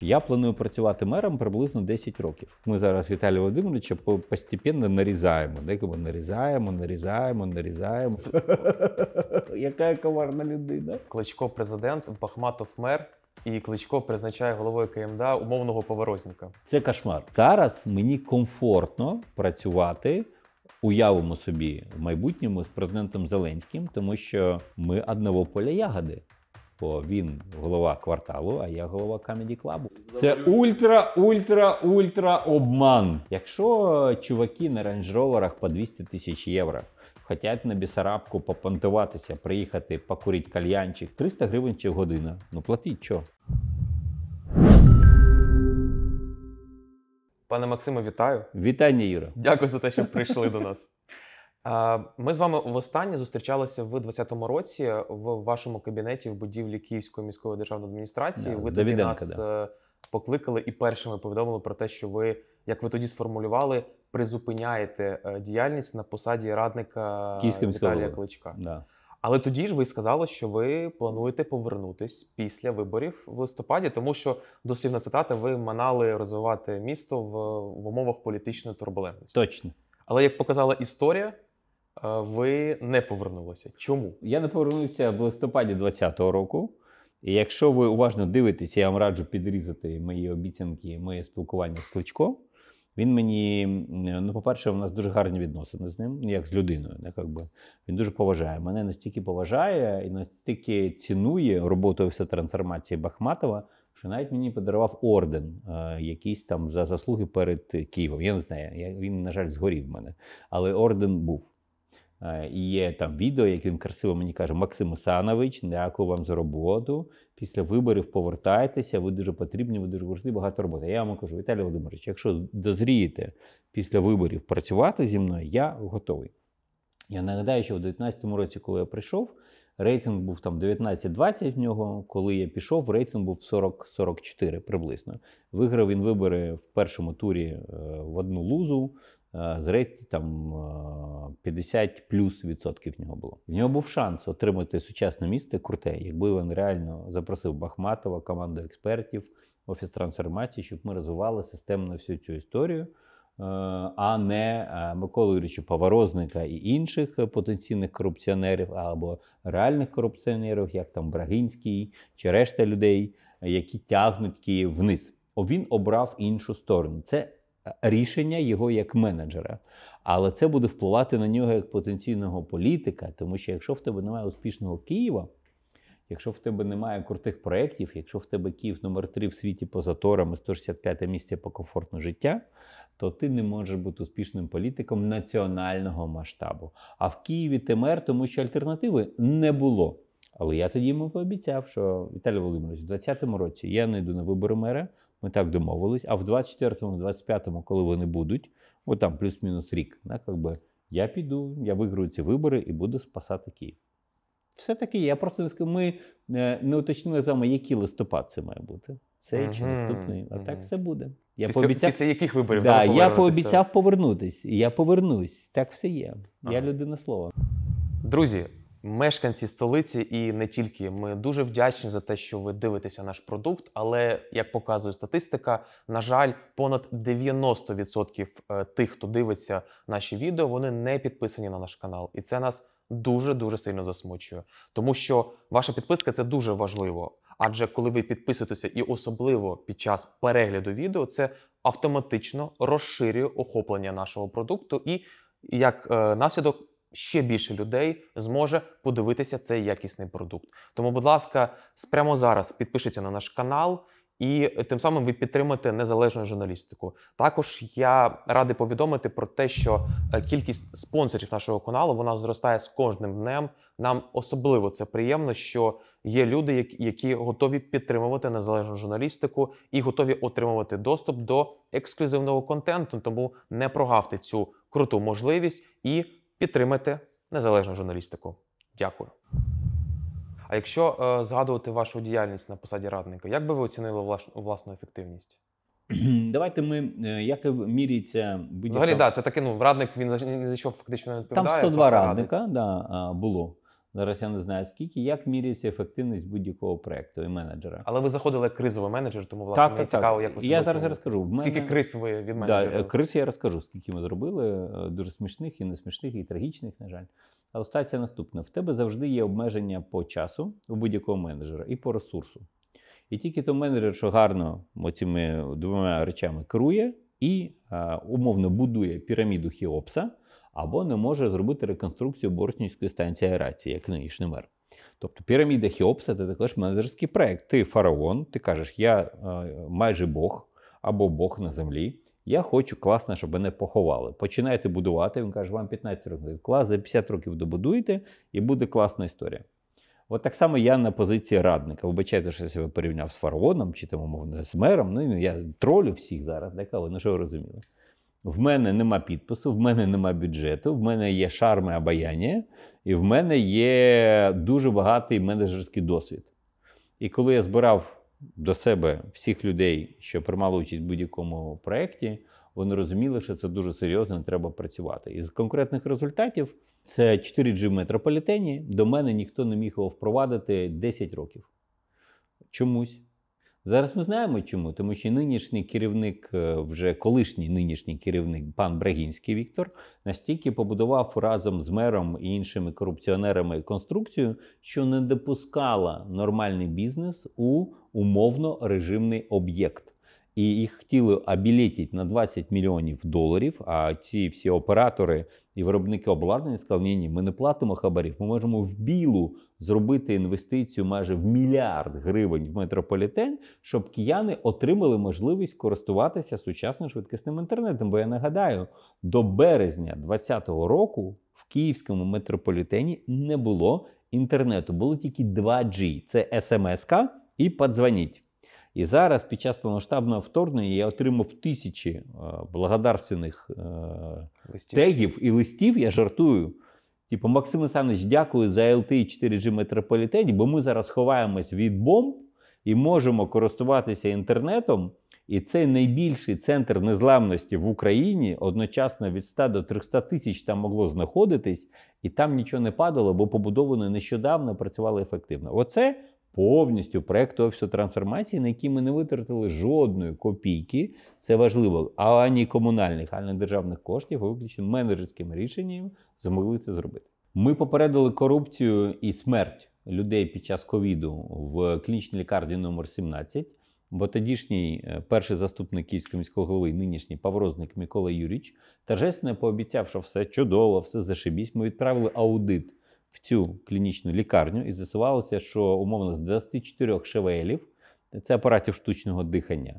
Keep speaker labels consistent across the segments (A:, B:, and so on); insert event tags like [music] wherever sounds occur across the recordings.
A: Я планую працювати мером приблизно 10 років. Ми зараз Віталія Володимировича постійно нарізаємо. Декому нарізаємо, нарізаємо, нарізаємо. [laughs] Яка
B: коварна людина? Кличко президент, Бахматов мер. І кличко призначає головою КМД умовного поворозника.
A: Це кошмар. Зараз мені комфортно працювати. Уявимо собі в майбутньому з президентом Зеленським, тому що ми одного поля ягоди бо він голова кварталу, а я голова камеді клабу. Це ультра, ультра, ультра обман. Якщо чуваки на рейндж-ролерах по 200 тисяч євро хотять на Бісарабку попонтуватися, приїхати, покурити кальянчик, 300 гривень чи година. Ну платіть що. Пане Максиме, вітаю. Вітання, Юра. Дякую за те,
B: що прийшли до нас. [laughs] Ми з вами востаннє зустрічалися в 2020 році в вашому кабінеті в будівлі Київської міської державної адміністрації. Да, ви тоді нас да. Е, покликали і першими повідомили про те, що ви, як ви тоді сформулювали, призупиняєте е, діяльність на посаді радника е, Київського Віталія Кличка. Да. Але тоді ж ви сказали, що ви плануєте повернутись після виборів в листопаді, тому що дослівна цитата, ви манали розвивати місто в, в умовах політичної турбулентності. Точно, але як показала історія
A: ви не повернулися. Чому? Я не повернувся в листопаді 2020 року. І якщо ви уважно дивитеся, я вам раджу підрізати мої обіцянки, моє спілкування з кличком. Він мені, ну, по-перше, у нас дуже гарні відносини з ним, ну, як з людиною. Не, як би. Він дуже поважає. Мене настільки поважає і настільки цінує роботу все трансформації Бахматова, що навіть мені подарував орден е, якийсь там за заслуги перед Києвом. Я не знаю, я, він, на жаль, згорів в мене. Але орден був. Е, і є там відео, як він красиво мені каже: Максим Осанович, дякую вам за роботу. Після виборів повертайтеся, ви дуже потрібні, ви дуже важливі, багато роботи. Я вам кажу, Віталій Володимирович, якщо дозрієте після виборів працювати зі мною, я готовий. Я нагадаю, що в 2019 році, коли я прийшов, рейтинг був там 19-20 в нього. Коли я пішов, рейтинг був 40-44 приблизно. Виграв він вибори в першому турі е, в одну лузу. Е, Зрейтинг там 50 е, плюс відсотків в нього було. В нього був шанс отримати сучасне місце круте, якби він реально запросив Бахматова, команду експертів, офіс трансформації, щоб ми розвивали системно всю цю історію, е, а не Миколу Юрійовича Поворозника і інших потенційних корупціонерів або реальних корупціонерів, як там Брагинський чи решта людей, які тягнуть Київ вниз. Він обрав іншу сторону. Це рішення його як менеджера. Але це буде впливати на нього як потенційного політика, тому що якщо в тебе немає успішного Києва, якщо в тебе немає крутих проєктів, якщо в тебе Київ номер 3 в світі по заторам 165 місце по комфортну життя, то ти не можеш бути успішним політиком національного масштабу. А в Києві ти мер, тому що альтернативи не було. Але я тоді йому пообіцяв, що Віталій Володимирович, у 2020 році я не йду на вибори мера ми так домовились, а в 24 25-му, коли вони будуть, от там плюс-мінус рік, на, как би, я піду, я виграю ці вибори і буду спасати Київ. Все таки, я просто не ми е, не уточнили з вами, який листопад це має бути. Цей чи наступний. А так все буде. Я після, пообіцяв, після яких виборів да, Я пообіцяв повернутись. Я повернусь. Так все є. Ага. Я людина слова.
B: Друзі. Мешканці столиці і не тільки ми дуже вдячні за те, що ви дивитеся наш продукт. Але як показує статистика, на жаль, понад 90% е, тих, хто дивиться наші відео, вони не підписані на наш канал, і це нас дуже дуже сильно засмучує, тому що ваша підписка це дуже важливо. Адже коли ви підписуєтеся, і особливо під час перегляду відео, це автоматично розширює охоплення нашого продукту і як е, наслідок ще більше людей зможе подивитися цей якісний продукт. Тому, будь ласка, прямо зараз підпишіться на наш канал. І е, тим самим ви підтримаєте незалежну журналістику. Також я радий повідомити про те, що е, кількість спонсорів нашого каналу вона зростає з кожним днем. Нам особливо це приємно, що є люди, які готові підтримувати незалежну журналістику і готові отримувати доступ до ексклюзивного контенту. Тому не прогавте цю круту можливість і підтримайте незалежну журналістику. Дякую. А якщо е, згадувати вашу діяльність на посаді радника, як би ви оцінили власну власну ефективність? [clears throat] Давайте ми е, як і міряється будь-яка... Взагалі, так, да, це таке ну радник. Він за що фактично не відповідає. Там 102 радника
A: да, було. Зараз я не знаю скільки, як міряється ефективність будь-якого проекту і менеджера. Але ви заходили як кризовий менеджер, тому власне так, так, цікаво, так. як ви Я зараз розкажу. мене... Скільки криз ви від менеджера? Да, Криз я розкажу, скільки ми зробили. Е, дуже смішних і несмішних, і трагічних, на жаль. Але стація наступна: в тебе завжди є обмеження по часу у будь-якого менеджера і по ресурсу. І тільки то менеджер, що гарно цими двома речами керує і е, умовно будує піраміду Хіопса або не може зробити реконструкцію Борснівської станції аерації, як нинішній мер. Тобто піраміда Хіопса це також менеджерський проект. Ти фараон, ти кажеш, я е, майже Бог або Бог на землі. Я хочу класно, щоб мене поховали. Починаєте будувати. Він каже, вам 15 років клас, за 50 років добудуєте, і буде класна історія. От так само я на позиції радника. Вибачайте, що я себе порівняв з фараоном чи там умовно з мером. Ну я тролю всіх зараз, так, але ну що ви розуміли в мене нема підпису, в мене нема бюджету, в мене є шарми обаяння, і в мене є дуже багатий менеджерський досвід. І коли я збирав до себе всіх людей, що приймали участь в будь-якому проєкті, вони розуміли, що це дуже серйозно, треба працювати. Із конкретних результатів це 4G в метрополітені. До мене ніхто не міг його впровадити 10 років. Чомусь. Зараз ми знаємо чому, тому що нинішній керівник, е, вже колишній нинішній керівник пан Брагінський Віктор настільки побудував разом з мером і іншими корупціонерами конструкцію, що не допускала нормальний бізнес у умовно режимний об'єкт. І їх хотіли обілетіть на 20 мільйонів доларів. А ці всі оператори і виробники обладнання сказали, ні, ні, ми не платимо хабарів. Ми можемо в білу зробити інвестицію майже в мільярд гривень в метрополітен, щоб кияни отримали можливість користуватися сучасним швидкісним інтернетом. Бо я нагадаю, до березня 2020 року в київському метрополітені не було інтернету, було тільки 2G. Це смс і подзвоніть. І зараз, під час повномасштабного вторгнення, я отримав тисячі е, благодарственних е, листів. тегів і листів. Я жартую. Типу, Максим Олександрович, дякую за LTE 4 g метрополітені, бо ми зараз ховаємось від бомб і можемо користуватися інтернетом. І цей найбільший центр незламності в Україні одночасно від 100 до 300 тисяч там могло знаходитись, і там нічого не падало, бо побудовано нещодавно працювало ефективно. Оце повністю проєкту офісу трансформації, на який ми не витратили жодної копійки. Це важливо, ані комунальних, ані державних коштів, виключно менеджерським рішенням змогли це зробити. Ми попередили корупцію і смерть людей під час ковіду в клінічній лікарні номер 17 Бо тодішній е, перший заступник київського міського голови, нинішній паврозник Микола Юріч, торжественно пообіцяв, що все чудово, все зашибісь. Ми відправили аудит в цю клінічну лікарню і з'ясувалося, що умовно з 24 шевелів це апаратів штучного дихання,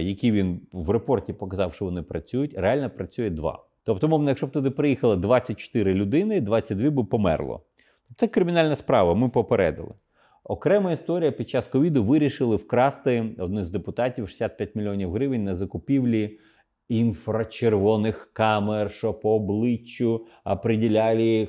A: які він в репорті показав, що вони працюють. Реально працює два. Тобто, умовно, якщо б туди приїхало 24 людини, 22 би померло. Тобто, це кримінальна справа. Ми попередили. Окрема історія під час ковіду вирішили вкрасти одне з депутатів 65 мільйонів гривень на закупівлі інфрачервоних камер, що по обличчю определяли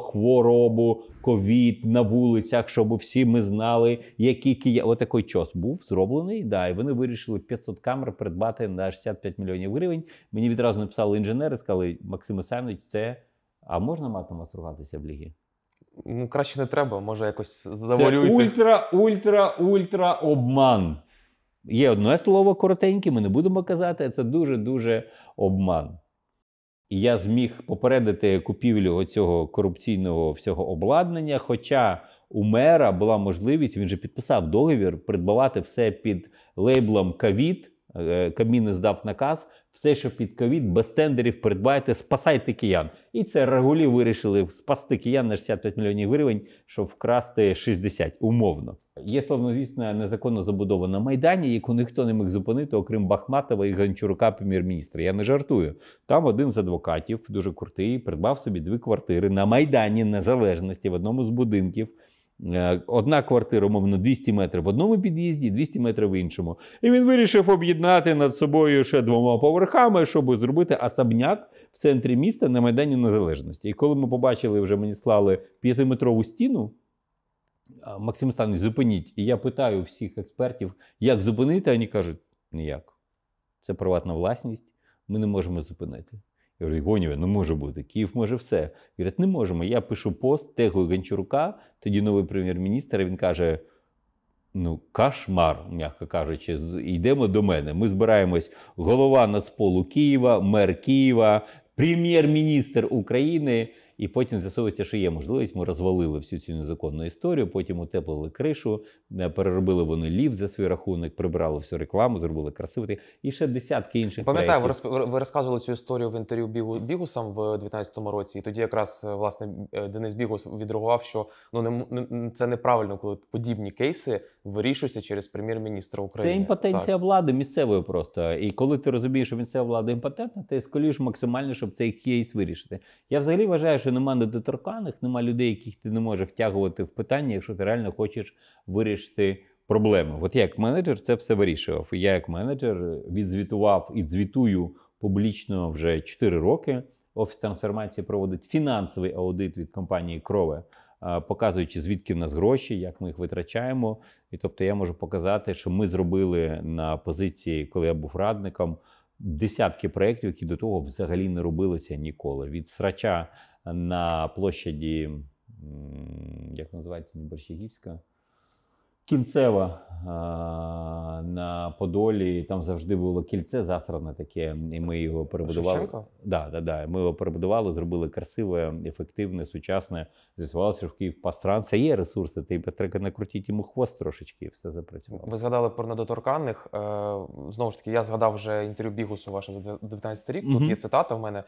A: хворобу, ковід на вулицях, щоб всі ми знали, які кия. Отакий час був зроблений. Да, і вони вирішили 500 камер придбати на 65 мільйонів гривень. Мені відразу написали інженери, сказали, Максим Ісайнович, це а можна матом масурватися в лігі? Ну, краще не треба, може якось завалюйте. Це Ультра, ультра, ультра обман. Є одне слово коротеньке, ми не будемо казати, це дуже-дуже обман. І я зміг попередити купівлю оцього корупційного всього обладнання. Хоча у мера була можливість, він же підписав договір, придбавати все під лейблом Кавіт. Е, Кабмін здав наказ все, що під ковід, без тендерів придбайте, спасайте киян. І це регулі вирішили спасти киян на 65 мільйонів гривень, щоб вкрасти 60, умовно. Є словнозвісна незаконно забудова на Майдані, яку ніхто не міг зупинити, окрім Бахматова і Гончурука, прем'єр-міністра. Я не жартую. Там один з адвокатів, дуже крутий, придбав собі дві квартири на Майдані Незалежності в одному з будинків. Е, одна квартира, умовно, 200 метрів в одному під'їзді, 200 метрів в іншому. І він вирішив об'єднати над собою ще двома поверхами, щоб зробити особняк в центрі міста на Майдані Незалежності. І коли ми побачили, вже мені слали п'ятиметрову стіну. Максим Станич, зупиніть. І я питаю всіх експертів, як зупинити, а вони кажуть, ніяк. Це приватна власність, ми не можемо зупинити. Я ну може бути. Київ може все. Говорять, не можемо. Я пишу пост, тегую Гончарука, тоді новий прем'єр-міністр. Він каже: ну, кошмар, м'яко кажучи, йдемо до мене. Ми збираємось голова Нацполу Києва, мер Києва, прем'єр-міністр України і потім з'ясовується, що є можливість. Ми розвалили всю цю незаконну історію, потім утеплили кришу, е, переробили вони лів за свій рахунок, прибрали всю рекламу, зробили красивий і ще десятки інших. Пам'ятаю,
B: ви ви розказували цю історію в інтерв'ю Бігу Бігусам в 2019 році. І тоді якраз е, власне е, Денис Бігус відреагував, що ну не це
A: неправильно, коли подібні кейси вирішуються через прем'єр-міністра України. Це імпотенція так. влади місцевої просто. І коли ти розумієш, що місцева влада імпотентна, ти сколіш максимально, щоб цей кейс вирішити. Я взагалі вважаю, що нема недоторканих, нема людей, яких ти не можеш втягувати в питання, якщо ти реально хочеш вирішити проблеми. От я як менеджер це все вирішував. я як менеджер відзвітував і звітую публічно вже 4 роки. Офіс трансформації проводить фінансовий аудит від компанії Крове, показуючи, звідки в нас гроші, як ми їх витрачаємо. І тобто я можу показати, що ми зробили на позиції, коли я був радником, десятки проєктів, які до того взагалі не робилися ніколи. Від срача на площаді, як називається, Борщагівська кінцева на Подолі. Там завжди було кільце засране таке, і ми його перебудували. Да, да, да. Ми його перебудували, зробили красиве, ефективне, сучасне. З'ясувалося, що в Київ пастранса є ресурси. Ти треба накрутіть йому хвост трошечки, і все запрацювало.
B: Ви згадали про недоторканних. Е, знову ж таки, я згадав вже інтерв'ю Бігусу ваше за 19 рік. Тут угу. є цитата в мене е,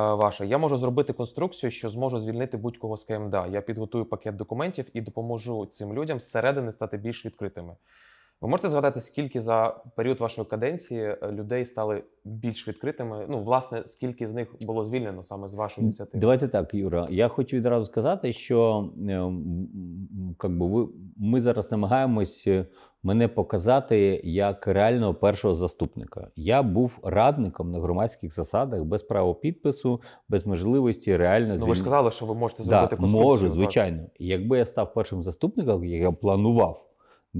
B: ваша. Я можу зробити конструкцію, що зможу звільнити будь-кого з КМДА. Я підготую пакет документів і допоможу цим людям зсередини стати стати більш відкритими. Ви можете згадати, скільки за період вашої каденції е, людей стали більш відкритими? Ну, власне, скільки з них було звільнено саме з вашої ініціативи?
A: Давайте так, Юра. Я хочу відразу сказати, що ем, би ви ми зараз намагаємось е, мене показати як реального першого заступника. Я був радником на громадських засадах без права підпису, без можливості реально Ну, ви ж сказали, що ви можете зробити да, конструкцію. Можу, звичайно. Так. Якби я став першим заступником, як я планував,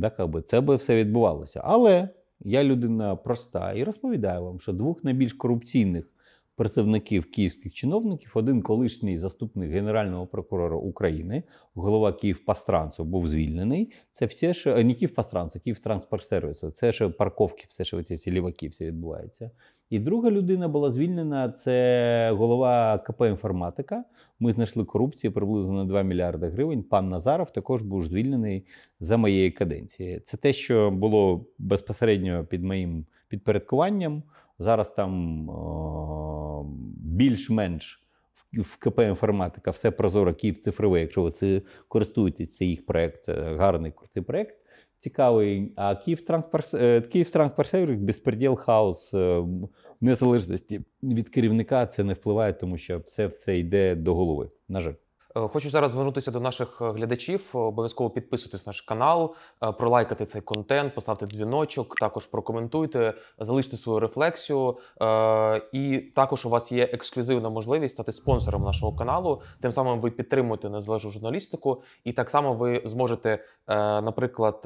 A: так аби це би все відбувалося. Але я людина проста і розповідаю вам, що двох найбільш корупційних представників київських чиновників, один колишній заступник генерального прокурора України, голова Київ Пастранцев, був звільнений. Це все ще не Київ Пастранцев, Київ Транспортсервісу. Це ж парковки, все ще ці, ліваки, все відбувається. І друга людина була звільнена. Це голова КП інформатика. Ми знайшли корупцію приблизно на 2 мільярди гривень. Пан Назаров також був звільнений за моєї каденції. Це те, що було безпосередньо під моїм підпорядкуванням. Зараз там більш-менш в КП інформатика все прозоро, Київ цифровий, якщо ви це користуєтесь, це їх проєкт, е, гарний крутий проект. Цікавий, а Київ Транспорсервіс е, безпреділ хаос е, незалежності від керівника це не впливає, тому що все це йде до голови. На жаль.
B: Е, хочу зараз звернутися до наших е, глядачів. Обов'язково підписуйтесь на наш канал, е, пролайкати цей контент, поставте дзвіночок, також прокоментуйте, залиште свою рефлексію. І також у вас є ексклюзивна можливість стати спонсором нашого каналу. Тим самим ви підтримуєте незалежну журналістику, і так само ви зможете, наприклад,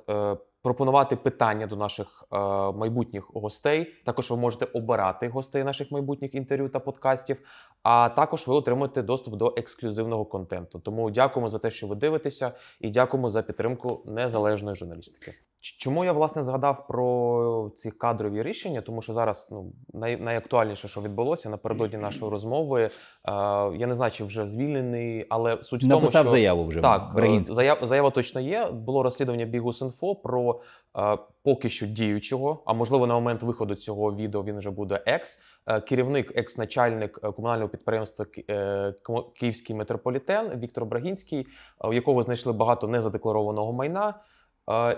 B: пропонувати питання до наших е, майбутніх гостей. Також ви можете обирати гостей наших майбутніх інтерв'ю та подкастів. А також ви отримуєте доступ до ексклюзивного контенту. Тому дякуємо за те, що ви дивитеся, і дякуємо за підтримку незалежної журналістики. Чому я власне згадав про ці кадрові рішення? Тому що зараз ну най, найактуальніше, що відбулося напередодні нашої розмови. Е, я не знаю, чи вже звільнений, але суть в тому, що заяву вже так. Е, Заяв Заява, точно є. Було розслідування бігу Бігус.Інфо про е, поки що діючого, а можливо на момент виходу цього відео він вже буде екс е, керівник, екс-начальник е, комунального підприємства е, Київський метрополітен Віктор Брагінський, у якого знайшли багато незадекларованого майна.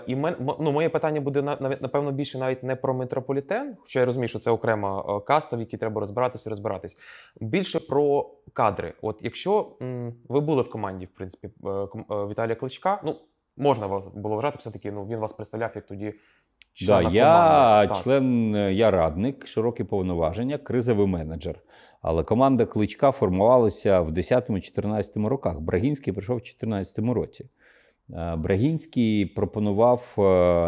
B: І мен, ну, моє питання буде напевно більше навіть не про метрополітен, хоча я розумію, що це окрема е, каста, в якій треба розбиратися, розбиратись. Більше про кадри. От якщо ви були в команді, в принципі, е, е, Віталія Кличка, ну можна вас було вважати, все таки ну він вас представляв як тоді.
A: Да, я так. член, я радник, широкі повноваження, кризовий менеджер. Але команда кличка формувалася в 10-14 роках. Брагінський прийшов в 14 році. Е, Брагінський пропонував е,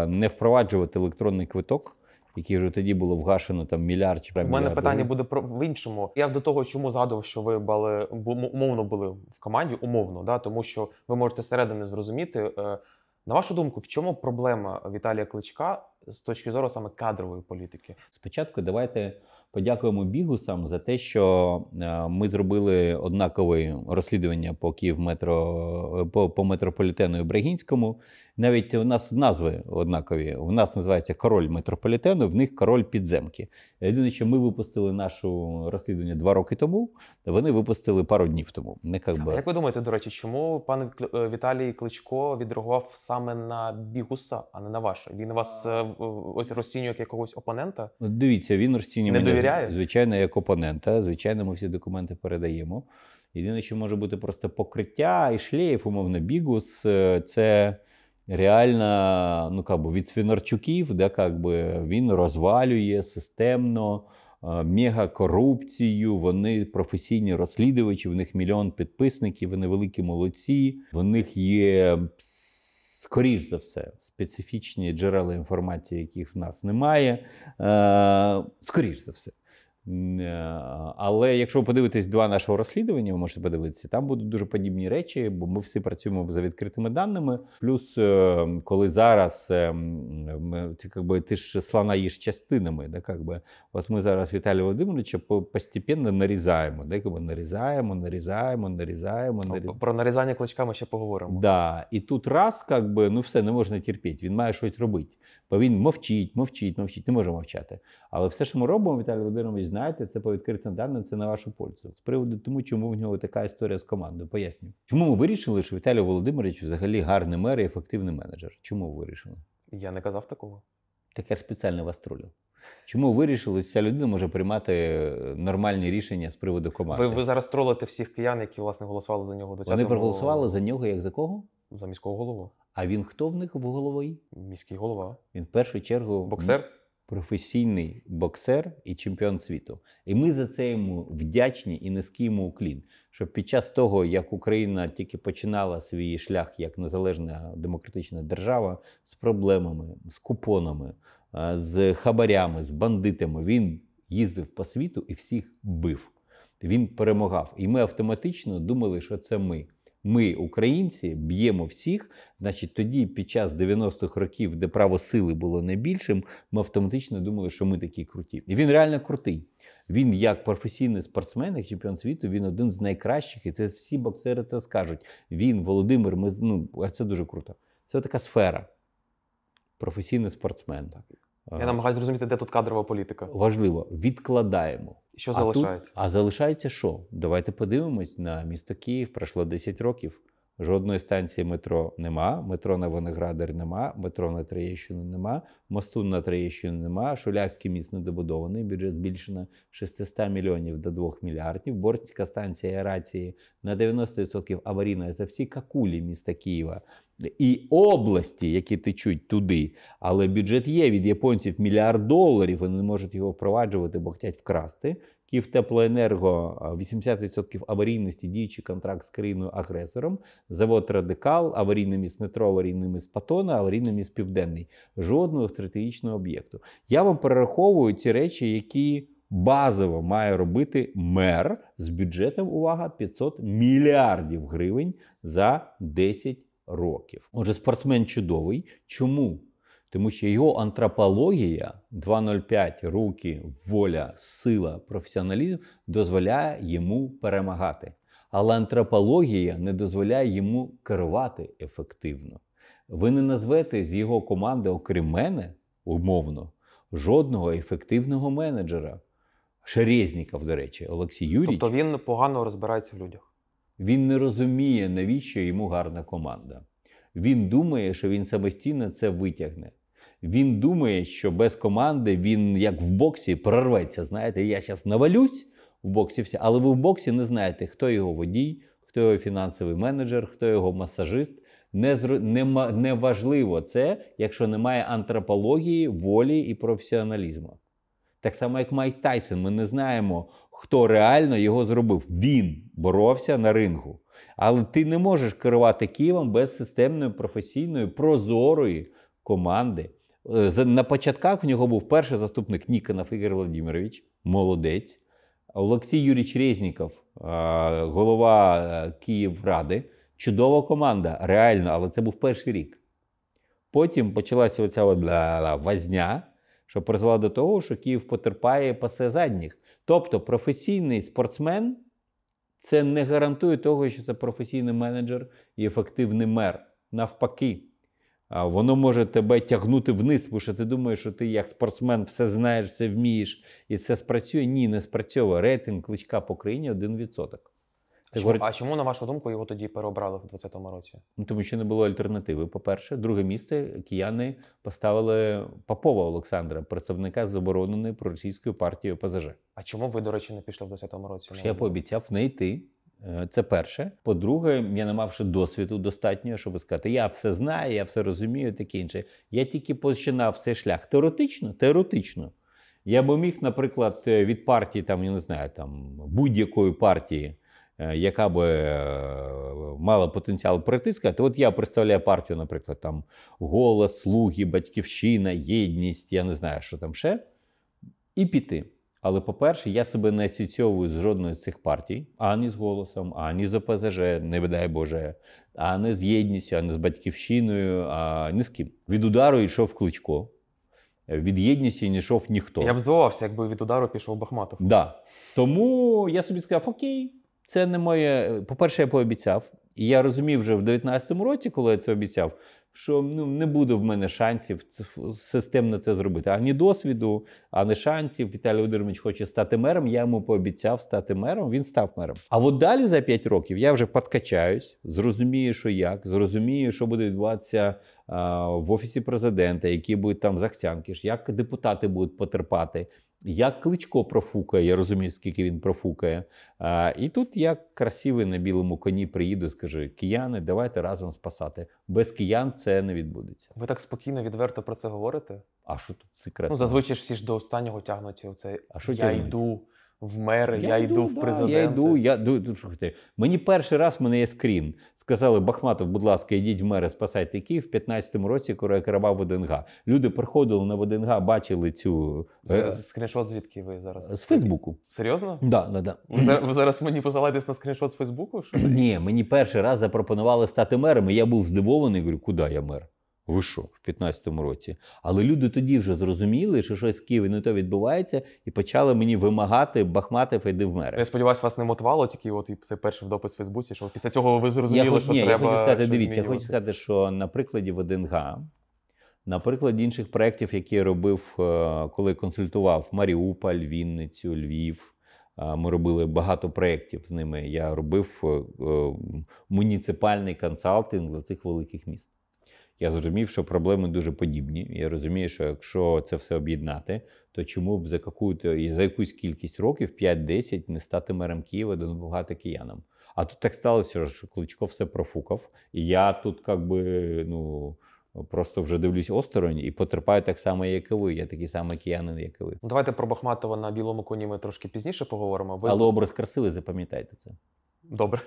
A: не впроваджувати електронний квиток, який вже тоді було вгашено там мільярд чи У мене питання буде
B: про в іншому. Я до того, чому згадував, що ви бали умовно були в команді, умовно, да, тому що ви можете зсередини зрозуміти. Е, на вашу думку, в чому проблема Віталія Кличка з точки зору саме кадрової політики?
A: Спочатку давайте Подякуємо бігусам за те, що е, ми зробили однакове розслідування по Київметро е, по, по метрополітену Брагінському. Навіть у нас назви однакові. У нас називається король метрополітену, в них король підземки. Єдине, що ми випустили нашу розслідування два роки тому. Вони випустили пару днів тому. Не би... як
B: ви думаєте, до речі, чому пан е, Віталій Кличко відреагував саме на бігуса, а не на ваше? Він вас ось розцінює як якогось опонента?
A: Дивіться, він розцінює довіряє? Звичайно, як опонента. Звичайно, ми всі документи передаємо. Єдине, що може бути просто покриття і шлейф, умовно, бігус е, це реально ну, как би, від свинарчуків, де как би, він розвалює системно е, мегакорупцію, вони професійні розслідувачі, в них мільйон підписників, вони великі молодці, в них є скоріш за все, специфічні джерела інформації, яких в нас немає. Е, скоріш за все. Е, але якщо ви подивитесь два нашого розслідування, ви можете подивитися, там будуть дуже подібні речі, бо ми всі працюємо за відкритими даними. Плюс е, коли зараз ти, е, якби, ти ж слона їж частинами, да, якби. от ми зараз Віталія Володимировича постійно нарізаємо. Да, якби, нарізаємо, нарізаємо, нарізаємо, ну, нарізаємо. Про нарізання кличками ще поговоримо. Да. І тут раз, якби, ну все, не можна терпіти, він має щось робити. Бо він мовчить, мовчить, мовчить, не може мовчати. Але все, що ми робимо, Віталій Володимирович, знаєте, це по відкритим даним, це на вашу пользу. З приводу тому, чому в нього така історія з командою, поясню. Чому ми вирішили, що Віталій Володимирович взагалі гарний мер і ефективний менеджер? Чому ви вирішили? Я не казав такого. Так я спеціально вас тролю. Чому вирішили, що ця людина може приймати е, нормальні рішення з приводу команди? Ви ви зараз тролите
B: всіх киян, які власне голосували за нього. 20 Вони проголосували
A: за нього як за кого? За міського голову. А він хто в них в голові? Міський голова. Він в першу чергу боксер. Професійний боксер і чемпіон світу, і ми за це йому вдячні і низький уклін. Що під час того, як Україна тільки починала свій шлях як незалежна демократична держава з проблемами, з купонами, з хабарями, з бандитами, він їздив по світу і всіх бив. Він перемагав. І ми автоматично думали, що це ми ми, українці, б'ємо всіх, значить тоді, під час 90-х років, де право сили було найбільшим, ми автоматично думали, що ми такі круті. І він реально крутий. Він як професійний спортсмен, як чемпіон світу, він один з найкращих, і це всі боксери це скажуть. Він, Володимир, ми ну, це дуже круто. Це така сфера. Професійний спортсмен. Я намагаюся
B: зрозуміти, де тут кадрова
A: політика. Важливо, відкладаємо. Що а залишається? Тут, а залишається що? Давайте подивимось на місто Київ. Пройшло 10 років. Жодної станції метро нема, метро на Вонеградар нема, метро на Троєщину нема, мосту на Троєщину нема, Шулявський міст недобудований, бюджет збільшено 600 мільйонів до 2 мільярдів. Бортська станція аерації на 90% аварійна. Це всі какулі міста Києва і області, які течуть туди. Але бюджет є від японців мільярд доларів. Вони не можуть його впроваджувати, бо хочуть вкрасти. Київтеплоенерго 80% аварійності діючий контракт з країною-агресором, завод Радикал, аварійне міст метро, аварійне міст Патона, аварійне міст Південний, жодного стратегічного об'єкту. Я вам перераховую ці речі, які базово має робити мер з бюджетом, увага, 500 мільярдів гривень за 10 років. Отже, спортсмен чудовий. Чому? Тому що його антропологія 205 руки, воля, сила, професіоналізм дозволяє йому перемагати. Але антропологія не дозволяє йому керувати ефективно. Ви не назвете з його команди, окрім мене, умовно, жодного ефективного менеджера. Шерезніка, до речі, Олексій Юрійович. Тобто
B: він погано розбирається
A: в людях. Він не розуміє, навіщо йому гарна команда. Він думає, що він самостійно це витягне. Він думає, що без команди він, як в боксі, прорветься. Знаєте, я зараз навалюсь в боксі, все, але ви в боксі не знаєте, хто його водій, хто його фінансовий менеджер, хто його масажист. Не не, не важливо це, якщо немає антропології, волі і професіоналізму. Так само, як Майк Тайсон, ми не знаємо, хто реально його зробив. Він боровся на рингу. Але ти не можеш керувати Києвом без системної професійної, прозорої команди. Е, на початках в нього був перший заступник Ніконов Ігор Володимирович, молодець. Олексій Юрійович Резніков, е, голова е, Київради. Чудова команда, реально, але це був перший рік. Потім почалася оця возня, що призвела до того, що Київ потерпає пасе задніх. Тобто професійний спортсмен це не гарантує того, що це професійний менеджер і ефективний мер. Навпаки, воно може тебе тягнути вниз, бо що ти думаєш, що ти як спортсмен все знаєш, все вмієш, і це спрацює. Ні, не спрацьовує. Рейтинг кличка по країні 1%. Чому? Говорить... А
B: чому, на вашу думку, його тоді переобрали в 2020 році?
A: Ну тому що не було альтернативи. По-перше, друге місце кияни поставили Попова Олександра, представника забороненої проросійської партії ОПЗЖ.
B: А чому ви, до речі, не пішли в 2020 році?
A: Тож я пообіцяв не йти. Е, це перше. По-друге, я не мавши досвіду достатньо, щоб сказати, я все знаю, я все розумію, таке інше. Я тільки починав цей шлях. Теоретично, теоретично. Я би міг, наприклад, е, від партії, там я не знаю, там будь-якої партії. Е, яка би е, мала потенціал притискати. От я представляю партію, наприклад, там голос, слуги, батьківщина, єдність, я не знаю, що там ще, і піти. Але, по-перше, я себе не асоціовую з жодної з цих партій, ані з голосом, ані з ОПЗЖ, не видай Боже, ані з єдністю, ані з батьківщиною, а ні з ким. Від удару йшов кличко. Від єдністю не йшов ніхто. Я б здивувався, якби від удару пішов Бахматов. Да. Тому я собі сказав: Окей, це не моє. По-перше, я пообіцяв. І я розумів вже в 2019 році, коли я це обіцяв, що ну, не буде в мене шансів системно це зробити. Ані досвіду, ані шансів. Віталій Володимирович хоче стати мером. Я йому пообіцяв стати мером, він став мером. А от далі за 5 років я вже подкачаюсь, зрозумію, що як, зрозумію, що буде відбуватися в офісі президента, які будуть там захцянки, як депутати будуть потерпати, як кличко профукає, я розумію, скільки він профукає. А, І тут я красивий на білому коні приїду, скажу: кияни, давайте разом спасати. Без киян це не відбудеться.
B: Ви так спокійно, відверто про це говорите? А що тут секрет? Ну зазвичай всі ж до останнього тягнуть. цей а що я тягнуть? йду в мер, я, я йду, йду в президент. Да, я йду,
A: я йду, що хотів. Мені перший раз мене є скрін. Сказали, Бахматов, будь ласка, йдіть в мери, спасайте Київ в 15-му році, коли я керував ВДНГ. Люди приходили на ВДНГ, бачили цю. Е,
B: скріншот звідки ви зараз? З Фейсбуку. Серйозно?
A: Да, да, да. ви
B: зараз мені посилаєтесь на скріншот з Фейсбуку? Що? [clears throat]
A: Ні, мені перший раз запропонували стати мером, і я був здивований, говорю, куди я мер? вийшов в 15-му році. Але люди тоді вже зрозуміли, що щось з Києві не то відбувається, і почали мені вимагати Бахматів йди в мери. Я сподіваюся, вас не мотивало тільки от і цей перший допис в Фейсбуці, що після цього ви зрозуміли, я хоч, що ні, треба. Я хочу сказати, дивіться, я хочу сказати, що на прикладі ВДНГ, на прикладі інших проєктів, які я робив, е, коли консультував Маріуполь, Вінницю, Львів. Е, ми робили багато проєктів з ними. Я робив е, муніципальний консалтинг для цих великих міст я зрозумів, що проблеми дуже подібні. Я розумію, що якщо це все об'єднати, то чому б за яку за якусь кількість років, 5-10, не стати мером Києва допомагати киянам? А тут так сталося, що Кличко все профукав, і я тут как би, ну. Просто вже дивлюсь осторонь і потерпаю так само, як і ви. Я такий самий киянин, як і ви.
B: Давайте про Бахматова на білому коні. Ми трошки пізніше поговоримо. Ви але образ
A: красивий, запам'ятайте це.
B: Добре,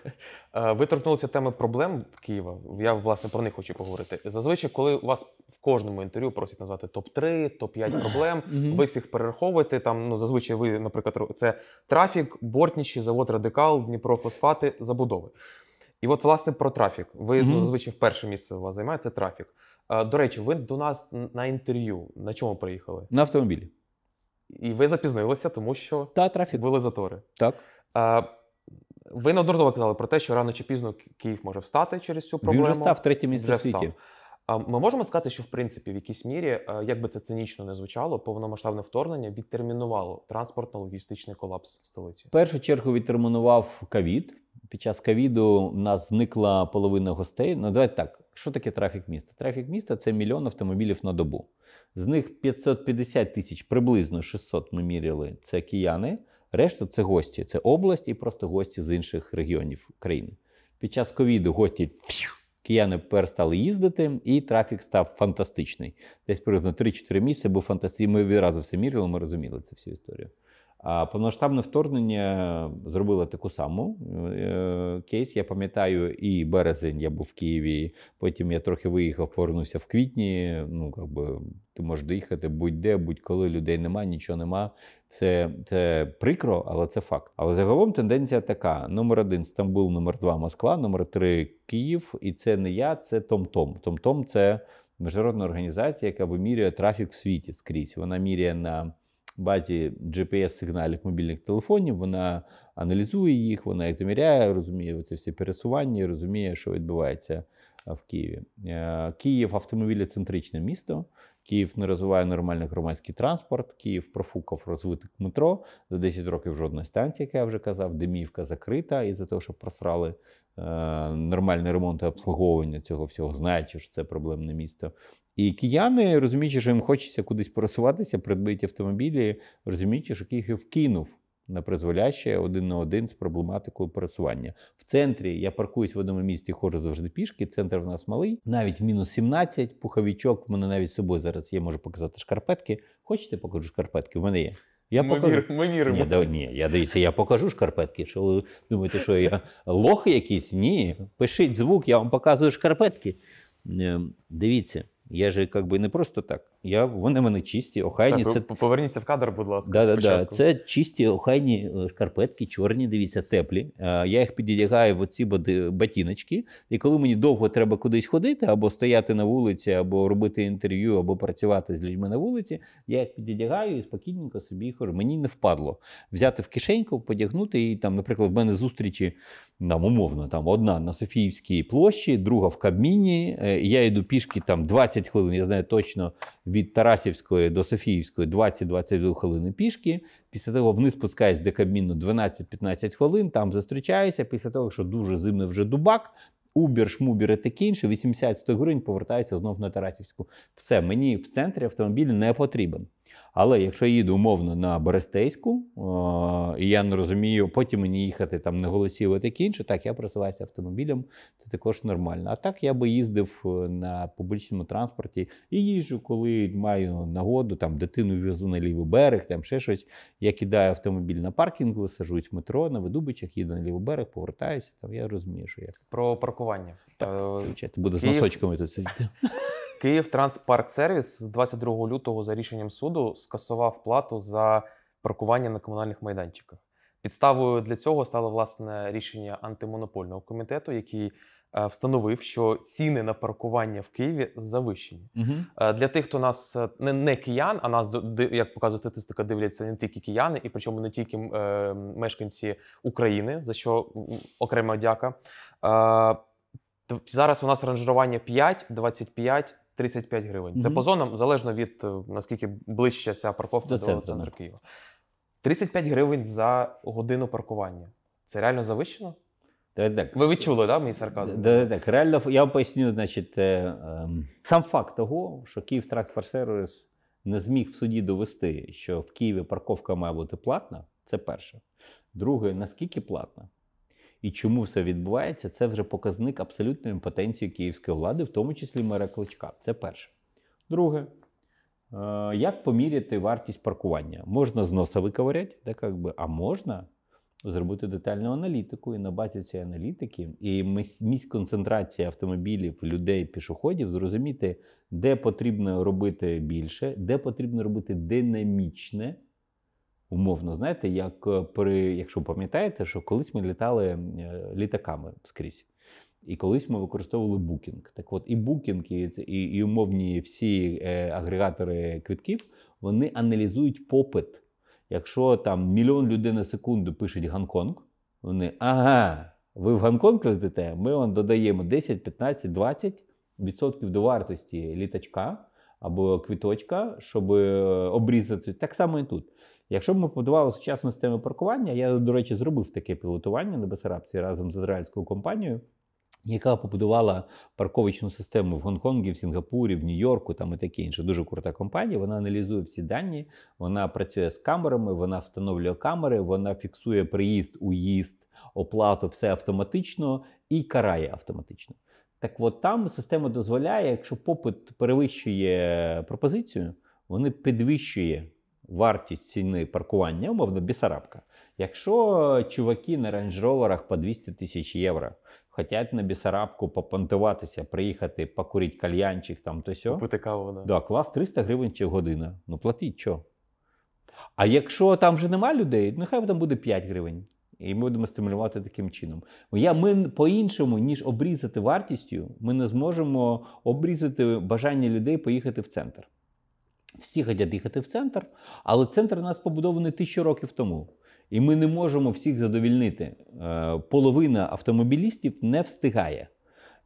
B: е, ви торкнулися теми проблем Києва. Я власне про них хочу поговорити. Зазвичай, коли у вас в кожному інтерв'ю просять назвати топ 3 топ 5 проблем, ви всіх перераховуєте. Там ну зазвичай ви, наприклад, це трафік, бортніші, завод радикал, Дніпрофосфати, забудови. І от, власне, про трафік. Ви ну, зазвичай перше місце у вас займається трафік. Е, до речі, ви до нас на інтерв'ю на чому приїхали? На автомобілі. І ви запізнилися, тому що Та, трафік. були затори. Так. Е, ви неодноразово казали про те, що рано чи пізно Київ може встати через цю проблему. Він вже став третє місце в світі. Ем, ми можемо сказати, що в принципі в якійсь мірі, е, як би це цинічно не звучало, повномасштабне вторгнення відтермінувало транспортно-логістичний колапс столиці. В
A: Першу чергу відтермінував ковід. Під час ковіду в нас зникла половина гостей. Ну, давайте так, що таке трафік міста? Трафік міста це мільйон автомобілів на добу. З них 550 тисяч, приблизно 600 ми міряли. Це кияни. Решта це гості, це область і просто гості з інших регіонів країни. Під час ковіду гості кияни перестали їздити, і трафік став фантастичний. Десь приблизно 3-4 місяці був фантастичний. Ми відразу все мірили, ми розуміли цю всю історію. А повноштабне вторгнення зробило таку саму е, кейс. Я пам'ятаю, і березень я був в Києві. Потім я трохи виїхав, повернувся в квітні. Ну би ти можеш доїхати будь-де, будь-коли людей нема, нічого нема. Це це прикро, але це факт. Але загалом тенденція така: номер один Стамбул, номер два Москва, номер три Київ. І це не я, це Том-Том. Том-Том це міжнародна організація, яка вимірює трафік в світі скрізь. Вона міряє на базі GPS-сигналів мобільних телефонів. Вона аналізує їх, вона їх заміряє, розуміє це всі пересування, розуміє, що відбувається в Києві. Е, Київ автомобіліцентричне місто. Київ не розвиває нормальний громадський транспорт. Київ профукав розвиток метро за 10 років. жодна станція, як я вже казав, Демівка закрита і за те, що просрали е, нормальний ремонт і обслуговування цього всього, знаючи, що це проблемне місто. І кияни, розуміючи, що їм хочеться кудись просуватися, придбають автомобілі, розуміючи, що Київ кинув на призволяще один на один з проблематикою пересування. В центрі я паркуюсь в одному місці, ходжу завжди пішки. Центр в нас малий, навіть мінус 17, пуховічок. в мене навіть з собою зараз є, можу показати шкарпетки. Хочете, покажу шкарпетки? В мене є. Я ми покажу. ми віримо. Ні, да, ні, я дивіться, я покажу шкарпетки. Що ви думаєте, що я лох якийсь? Ні. Пишіть звук, я вам показую шкарпетки. Ем, дивіться. Я же как бы не просто так. Я, Вони мене чисті, охайні. Так, це... Поверніться в кадр, будь ласка. Да, да, да. Це чисті охайні е, шкарпетки, чорні, дивіться, теплі. Е, я їх піддягаю в оці ботиночки. І коли мені довго треба кудись ходити, або стояти на вулиці, або робити інтерв'ю, або працювати з людьми на вулиці, я їх піддягаю і спокійненько собі хожу. Мені не впадло взяти в кишеньку, подягнути і там, наприклад, в мене зустрічі нам умовно там одна на Софіївській площі, друга в Кабміні. Е, я йду пішки там 20 хвилин, я знаю точно від Тарасівської до Софіївської 20-22 хвилини пішки. Після того вниз спускаюсь до Кабміну 12-15 хвилин, там зустрічаюся. Після того, що дуже зимний вже дубак, убір, шмубір і таке інше, 80-100 гривень повертаюся знов на Тарасівську. Все, мені в центрі автомобіль не потрібен. Але якщо я їду умовно на Берестейську, і я не розумію, потім мені їхати там на голосів таке інше, так я просуваюся автомобілем, це також нормально. А так я би їздив е, на публічному транспорті і їжджу, коли маю нагоду, там дитину в'язу на лівий берег, там ще щось. Я кидаю автомобіль на паркінгу, сажусь в метро, на Видубичах, їду на лівий берег, повертаюся. Там я розумію, що я
B: про паркування. Так, Е, Ти буду з носочками тут сидіти. Київ Сервіс з 22 лютого за рішенням суду скасував плату за паркування на комунальних майданчиках. Підставою для цього стало власне рішення антимонопольного комітету, який е, встановив, що ціни на паркування в Києві завищені. Угу. Для тих, хто нас е, не не киян, а нас як показує статистика, дивляться не тільки кияни, і причому не тільки е, мешканці України, за що окрема дяка. Е, Зараз у нас ранжування 5, 25, 35 гривень. Угу. Це по зонам залежно від е, наскільки ближче ця парковка до, до центру Києва. 35 гривень за годину паркування. Це реально завищено?
A: Так, Ви відчули, так, мій сарказм? Так, Реально, я поясню, значить, е, ем, сам факт того, що Київ Сервіс не зміг в суді довести, що в Києві парковка має бути платна, це перше. Друге, наскільки платна? і чому все відбувається, це вже показник абсолютної імпотенції київської влади, в тому числі мера Кличка. Це перше. Друге, е, як поміряти вартість паркування? Можна з носа де так, би, а можна зробити детальну аналітику. І на базі цієї аналітики і місць концентрації автомобілів, людей, пішоходів, зрозуміти, де потрібно робити більше, де потрібно робити динамічне умовно, знаєте, як е, при, якщо пам'ятаєте, що колись ми літали е, літаками скрізь. І колись ми використовували букінг. Так от, і букінг, і, і, і умовні всі е, агрегатори квитків вони аналізують попит. Якщо там мільйон людей на секунду пишуть Гонконг, вони ага, ви в Гонконг летите, ми вам додаємо 10, 15, 20 відсотків до вартості літачка або квіточка, щоб обрізати. Так само і тут. Якщо б ми побудували сучасну систему паркування, я, до речі, зробив таке пілотування на Бесарабці разом з ізраїльською компанією. Яка побудувала парковочну систему в Гонконгі, в Сінгапурі, в Нью-Йорку, там і таке інше. Дуже крута компанія. Вона аналізує всі дані, вона працює з камерами, вона встановлює камери, вона фіксує приїзд, уїзд, оплату, все автоматично і карає автоматично. Так от там система дозволяє, якщо попит перевищує пропозицію, вони підвищує вартість ціни паркування, умовно, Бісарабка. Якщо чуваки на рейндж-роверах по 200 тисяч євро хочуть на Бісарабку попонтуватися, приїхати, покурити кальянчик, там то сьо. Купити каву, да. да, клас 300 гривень чи година. Ну платіть, що? А якщо там вже нема людей, нехай там буде 5 гривень. І ми будемо стимулювати таким чином. Я, Ми по-іншому, ніж обрізати вартістю, ми не зможемо обрізати бажання людей поїхати в центр. Всі хотять їхати в центр, але центр у нас побудований тисячу років тому. І ми не можемо всіх задовільнити. Е, половина автомобілістів не встигає.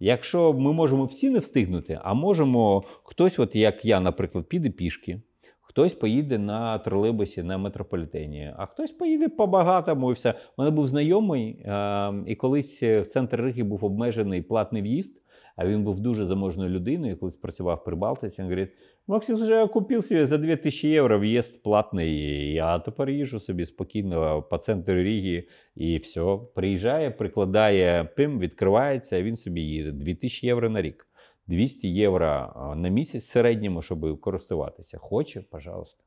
A: Якщо ми можемо всі не встигнути, а можемо хтось, от як я, наприклад, піде пішки, хтось поїде на тролейбусі на метрополітені, а хтось поїде по багатому. і все. У мене був знайомий, е, і колись в центр Риги був обмежений платний в'їзд. А він був дуже заможною людиною, я колись працював при Балтиці. Він говорить, Максим, вже я купив собі за 2000 євро, в'їзд платний. Я тепер їжу собі спокійно по центру Ріги і все. Приїжджає, прикладає пим, відкривається, а він собі їде. 2000 євро на рік. 200 євро на місяць в середньому, щоб користуватися. Хоче, пожалуйста.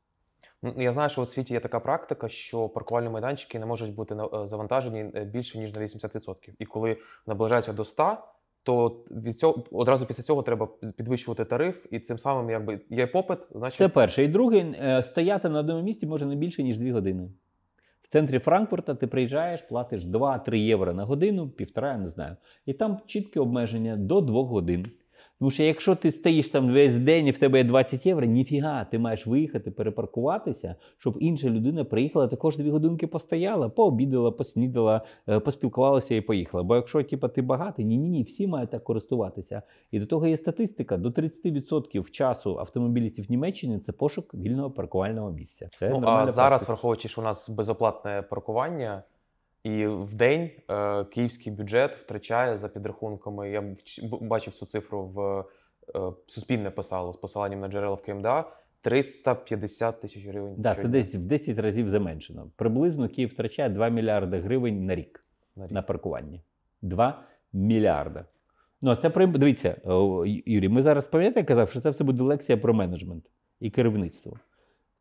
B: Ну, я знаю, що у світі є така практика, що паркувальні майданчики не можуть бути е, завантажені е, більше ніж на 80%. І коли наближається до 100%, то від цього одразу після цього треба підвищувати
A: тариф, і цим самим якби є попит. Значить, Це перше. І друге, е, стояти на одному місці може не більше ніж 2 години. В центрі Франкфурта ти приїжджаєш, платиш 2-3 євро на годину, півтора, я не знаю. І там чітке обмеження до двох годин. Тому що якщо ти стоїш там весь день і в тебе є 20 євро, ніфіга, ти маєш виїхати, перепаркуватися, щоб інша людина приїхала, також дві годинки постояла, пообідала, поснідала, е, поспілкувалася і поїхала. Бо якщо типу, ти багатий, ні-ні ні, всі мають так користуватися. І до того є статистика: до 30% часу автомобілістів Німеччини це пошук вільного паркувального місця. Це ну, а зараз, практика.
B: враховуючи, що у нас безоплатне паркування. І в день е, київський бюджет втрачає за підрахунками. Я бачив цю цифру в е, Суспільне писало з посиланням на джерела в КМДА. 350 тисяч гривень. Да, це десь
A: в 10 разів заменшено. Приблизно Київ втрачає 2 мільярди гривень на рік на, рік. на паркування. 2 мільярда. Ну, це при... Дивіться, Юрій, ми зараз пам'ятаєте, я казав, що це все буде лекція про менеджмент і керівництво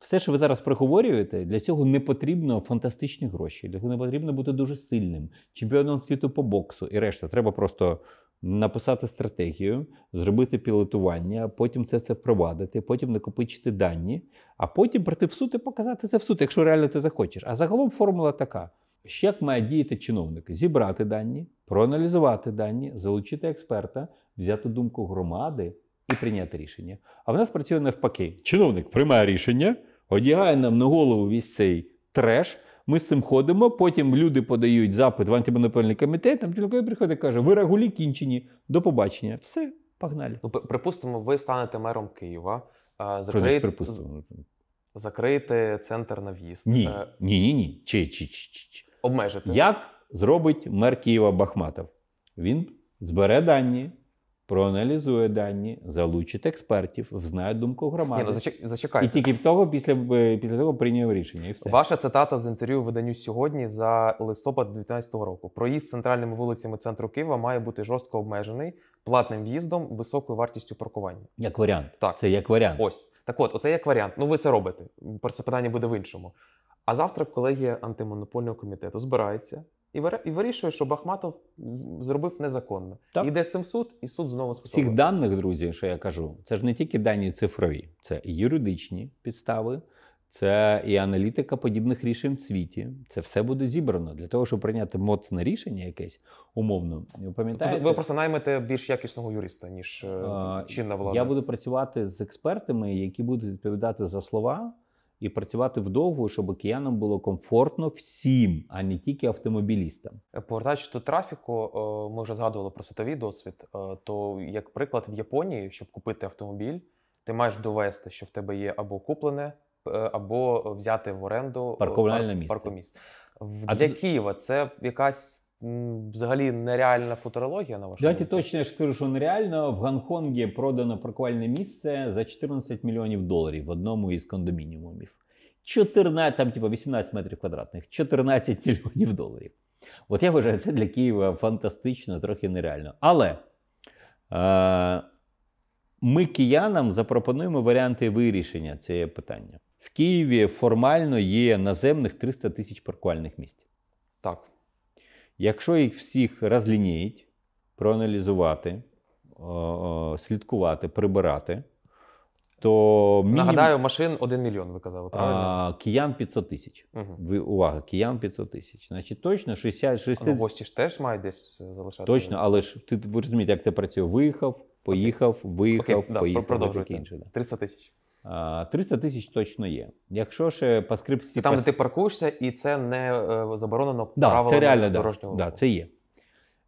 A: все, що ви зараз приговорюєте, для цього не потрібно фантастичні гроші. Для цього не потрібно бути дуже сильним. Чемпіоном світу по боксу і решта. Треба просто написати стратегію, зробити пілотування, потім це все впровадити, потім накопичити дані, а потім прийти в суд і показати це в суд, якщо реально ти захочеш. А загалом формула така. що як має діяти чиновник? Зібрати дані, проаналізувати дані, залучити експерта, взяти думку громади і прийняти рішення. А в нас працює навпаки. Чиновник приймає рішення одягає нам на голову весь цей треш. Ми з цим ходимо. Потім люди подають запит в антимонопольний комітет. Там тільки приходить, каже: ви регулі кінчені, до побачення. Все, погнали. Ну,
B: припустимо, ви станете мером Києва. Е, Закрий... припустимо. Закрити центр на в'їзд.
A: Ні, е, ні, ні, ні. Чи, чи, чи, чи. Обмежити. Як зробить мер Києва Бахматов? Він збере дані проаналізує дані, залучить експертів, взнає думку громади. Ні, ну, зачекайте. І тільки того, після е, після того прийняв рішення. І все
B: ваша цитата з інтерв'ю виданню сьогодні за листопад 2019 року. Проїзд центральними вулицями центру Києва має бути жорстко обмежений платним в'їздом, високою вартістю паркування.
A: Як варіант, так це як варіант. Ось
B: так, от оце як варіант. Ну ви це робите. Про це питання буде в іншому. А завтра колегія антимонопольного комітету збирається і вирішує, що Бахматов зробив незаконно. Так. Іде з цим суд, і суд знову способує.
A: Цих даних, друзі, що я кажу, це ж не тільки дані цифрові, це юридичні підстави, це і аналітика подібних рішень в світі. Це все буде зібрано для того, щоб прийняти моцне рішення якесь умовно. Тобто пам'ятаєте? ви просто наймете більш якісного юриста, ніж е, чинна влада. Я буду працювати з експертами, які будуть відповідати за слова і працювати вдовго, щоб киянам було комфортно всім, а не тільки автомобілістам. Повертаючись до трафіку,
B: е, ми вже згадували про світовий досвід. Е, то, як приклад, в Японії, щоб купити автомобіль, ти маєш довести, що в тебе є або куплене, е, або взяти в оренду паркувальне місце. паркомісце. А для тут... Києва це якась. Взагалі нереальна футурологія на вашу Давайте
A: точно я ж скажу, що нереально. В Гонконгі продано паркувальне місце за 14 мільйонів доларів в одному із кондомініумів. 14, там типа 18 метрів квадратних, 14 [laughs] мільйонів доларів. От я вважаю, це для Києва фантастично, трохи нереально. Але е, ми киянам запропонуємо варіанти вирішення цього питання. В Києві формально є наземних 300 тисяч паркувальних місць. Так. Якщо їх всіх розлініють, проаналізувати, о, о, слідкувати, прибирати то мінім... Нагадаю,
B: машин 1 мільйон ви казали, правильно?
A: А, киян 500 тисяч. Угу. Ви, увага, киян 500 тисяч. Значить, точно 60 60 Ну, гості ж теж має десь е, залишати. Точно, але ж ти ви розумієте, як це працює. Виїхав, поїхав, виїхав, Окей, да, поїхав. таке інше. Да. 300 тисяч. 300 тисяч точно є. Якщо ще по скрипці... Це там, де ти
B: паркуєшся, і це не е, заборонено да, правилами це реально, дорожнього
A: руху. Да, це є.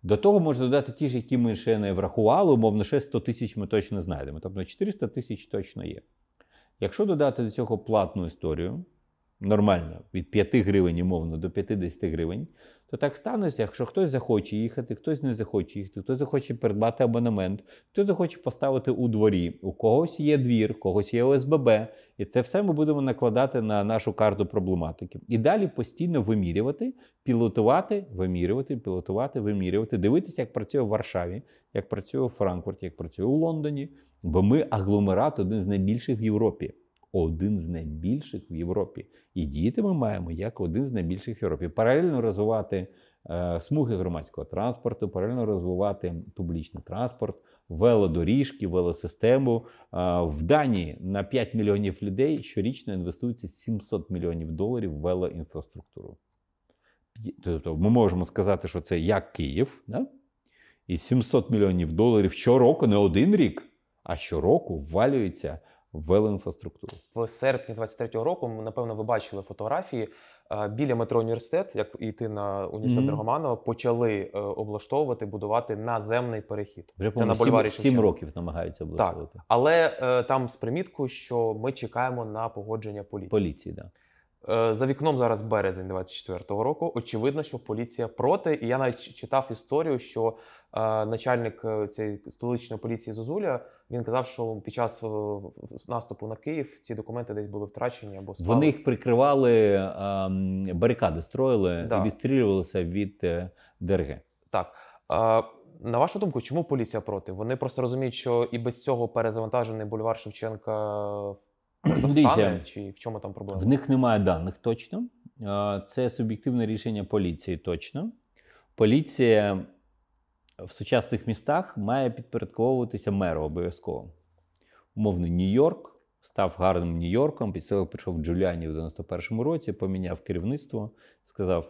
A: До того можна додати ті ж, які ми ще не врахували, умовно, ще 100 тисяч ми точно знайдемо. Тобто 400 тисяч точно є. Якщо додати до цього платну історію, нормально від 5 гривень, умовно, до 50 гривень, то так станеться, якщо хтось захоче їхати, хтось не захоче їхати, хтось захоче придбати абонемент, хтось захоче поставити у дворі. У когось є двір, у когось є ОСББ, і це все ми будемо накладати на нашу карту проблематики. І далі постійно вимірювати, пілотувати, вимірювати, пілотувати, вимірювати, дивитися, як працює в Варшаві, як працює у Франкфурті, як працює у Лондоні. Бо ми агломерат один з найбільших в Європі один з найбільших в Європі. І діяти ми маємо як один з найбільших в Європі. Паралельно розвивати е, смуги громадського транспорту, паралельно розвивати публічний транспорт, велодоріжки, велосистему. Е, в Данії на 5 мільйонів людей щорічно інвестується 700 мільйонів доларів в велоінфраструктуру. Тобто ми можемо сказати, що це як Київ, да? і 700 мільйонів доларів щороку, не один рік, а щороку ввалюється велоінфраструктуру.
B: В серпні 23-го року, напевно, ви бачили фотографії е, біля метро університет, як йти на університет mm-hmm. Драгоманова, почали е, облаштовувати, будувати наземний перехід. Вже, Це на бульварі сім, сім
A: років намагаються облаштовувати. Так,
B: Але е, там з приміткою, що ми чекаємо на погодження поліції.
A: Поліції, так. Да.
B: За вікном зараз березень 24-го року. Очевидно, що поліція проти, і я навіть читав історію, що начальник е, цієї столичної поліції Зозуля, він казав, що під час е, наступу на Київ ці документи десь були втрачені або спали. Вони їх
A: прикривали ем, барикади, строїли да. і відстрілювалися від е, ДРГ. Так.
B: На вашу думку, чому поліція проти? Вони просто розуміють, що і без цього перезавантажений бульвар Шевченка встане? чи в чому там проблема? В них
A: немає даних точно. Це суб'єктивне рішення поліції точно. Поліція в сучасних містах має підпорядковуватися меру обов'язково. Умовно, Нью-Йорк став гарним Нью-Йорком, після цього прийшов Джуліані в 91-му році, поміняв керівництво, сказав.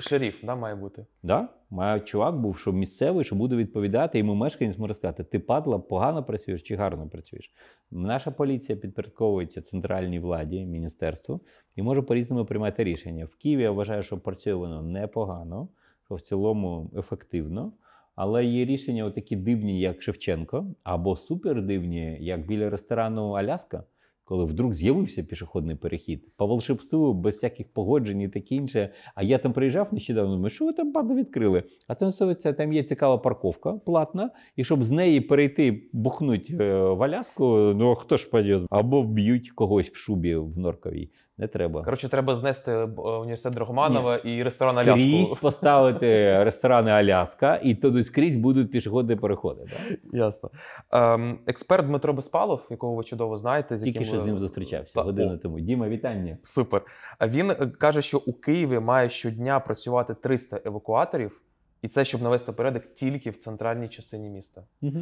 B: Шеріф, да, має бути.
A: Да? Має чувак був, що місцевий, що буде відповідати, йому мешканець може сказати: ти падла, погано працюєш чи гарно працюєш. Наша поліція підпорядковується центральній владі, міністерству, і може по-різному приймати рішення. В Києві я вважаю, що працює воно непогано, що в цілому ефективно. Але є рішення, отакі дивні, як Шевченко, або супер дивні, як біля ресторану Аляска, коли вдруг з'явився пішохідний перехід по волшебству, без всяких погоджень і таке інше. А я там приїжджав нещодавно. думаю, що ви там баду відкрили? А там там є цікава парковка, платна, і щоб з неї перейти, бухнуть е, в Аляску. Ну хто ж паде? або вб'ють когось в шубі в норковій. Не треба. Коротше, треба
B: знести е, університет Драгоманова і ресторан скрізь Аляску. Скрізь
A: поставити [laughs] ресторани Аляска, і туди скрізь будуть пішохідні переходи. Так? Ясно. Ем, експерт Дмитро
B: Беспалов, якого ви чудово знаєте, з тільки яким... що з ним зустрічався Та... годину О. тому. Діма, вітання. Супер. він е, каже, що у Києві має щодня працювати 300 евакуаторів, і це щоб навести порядок тільки в центральній частині міста. Угу.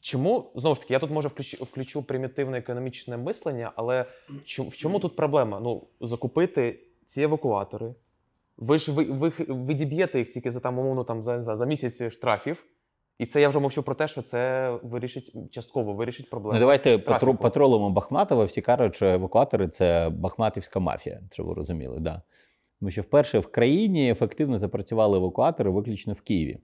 B: Чому знову ж таки я тут може включу, включу примітивне економічне мислення, але чому, в чому тут проблема? Ну, закупити ці евакуатори. Ви ж ви, ви, ви їх тільки за там, умовно, там за, за, за місяць штрафів. І це я вже мовчу про те, що це вирішить частково вирішить
A: проблему. Ну, Давайте патру, патрулимо Бахматова. Всі кажуть, що евакуатори це Бахматівська мафія, щоб ви розуміли, да. Тому що вперше в країні ефективно запрацювали евакуатори виключно в Києві.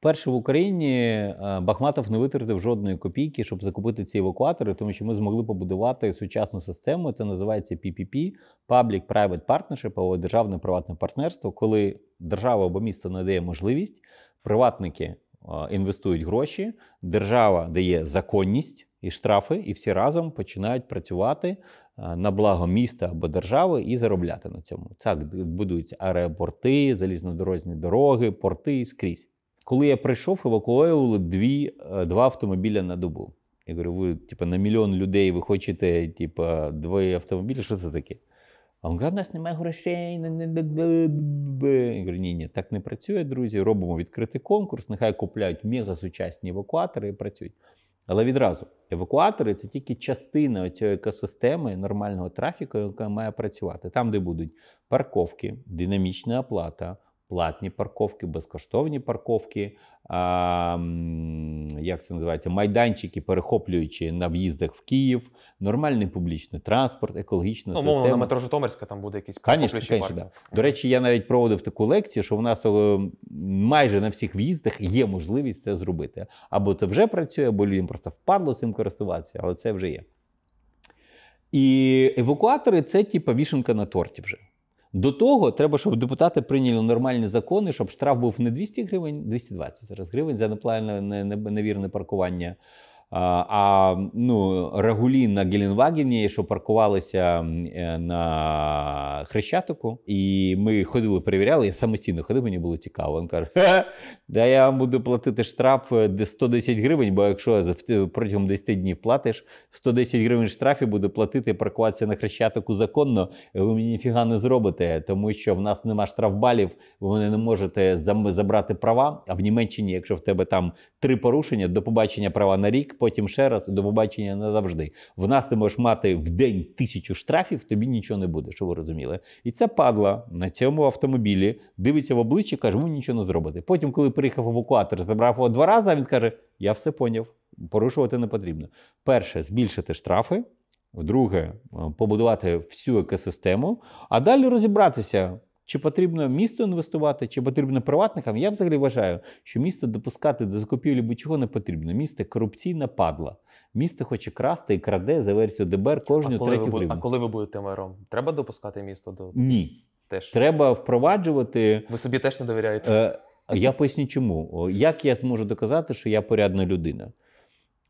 A: Вперше в Україні е, Бахматов не витратив жодної копійки, щоб закупити ці евакуатори, тому що ми змогли побудувати сучасну систему. Це називається PPP – Public Private Partnership, або державне приватне партнерство, коли держава або місто надає можливість, приватники е, інвестують гроші, держава дає законність і штрафи, і всі разом починають працювати е, на благо міста або держави і заробляти на цьому. Так будуються аеропорти, залізнодорожні дороги, порти скрізь. Коли я прийшов, евакуювали дві, е, два автомобіля на добу. Я говорю, ви типу, на мільйон людей ви хочете типу, двоє автомобілів, що це таке? А він каже, у нас немає грошей. Я говорю, ні, ні, так не працює, друзі. Робимо відкритий конкурс, нехай купляють мегасучасні евакуатори і працюють. Але відразу евакуатори це тільки частина цієї екосистеми нормального трафіку, яка має працювати. Там, де будуть парковки, динамічна оплата платні парковки, безкоштовні парковки, а, як це називається, майданчики, перехоплюючи на в'їздах в Київ, нормальний публічний транспорт, екологічна ну, система. на метро
B: Житомирська там буде якийсь
A: конечно, конечно, да. До речі, я навіть проводив таку лекцію, що в нас е, майже на всіх в'їздах є можливість це зробити. Або це вже працює, або людям просто впадло цим користуватися, але це вже є. І евакуатори це типа вішенка на торті вже. До того треба, щоб депутати прийняли нормальні закони, щоб штраф був не 200 гривень, 220 зараз гривень за неправильне невірне паркування а ну, Рагулі на Геленвагені, що паркувалися е, на Хрещатику, і ми ходили, перевіряли. Я самостійно ходив, мені було цікаво. Він каже, да я вам буду платити штраф 110 е, гривень, бо якщо протягом 10 днів платиш, 110 гривень штрафів буду платити, паркуватися на Хрещатику законно. Ви мені ніфіга не зробите, тому що в нас нема штрафбалів, вони не можете забрати права. А в Німеччині, якщо в тебе там три порушення, до побачення права на рік потім ще раз до побачення назавжди. В нас ти можеш мати в день тисячу штрафів, тобі нічого не буде, що ви розуміли. І ця падла на цьому автомобілі дивиться в обличчя, каже, ви нічого не зробити. Потім, коли приїхав евакуатор, забрав його два рази, він каже: Я все поняв, порушувати не потрібно. Перше, збільшити штрафи. вдруге, побудувати всю екосистему, а далі розібратися, чи потрібно місто інвестувати, чи потрібно приватникам? Я взагалі вважаю, що місто допускати до закупівлі будь-чого не потрібно. Місто корупційна падла. Місто хоче красти і краде за версію ДБР кожну третю гривню. А
B: коли ви будете мером? Треба допускати місто до
A: ні. Теж треба впроваджувати. Ви собі теж не довіряєте. Е, я поясню, чому як я зможу доказати, що я порядна людина.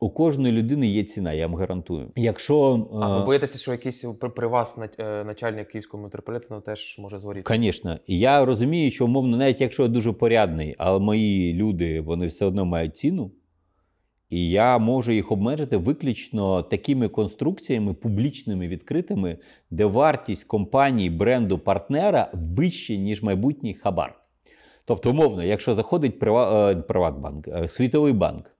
A: У кожної людини є ціна, я вам гарантую. Якщо а ви е,
B: боїтеся, що якийсь при вас е, начальник київського метрополітену теж може зворіти?
A: Звісно, і я розумію, що умовно, навіть якщо я дуже порядний, але мої люди вони все одно мають ціну, і я можу їх обмежити виключно такими конструкціями, публічними відкритими, де вартість компанії, бренду партнера вища, ніж майбутній хабар. Тобто, умовно, якщо заходить е, Приватбанк, Світовий банк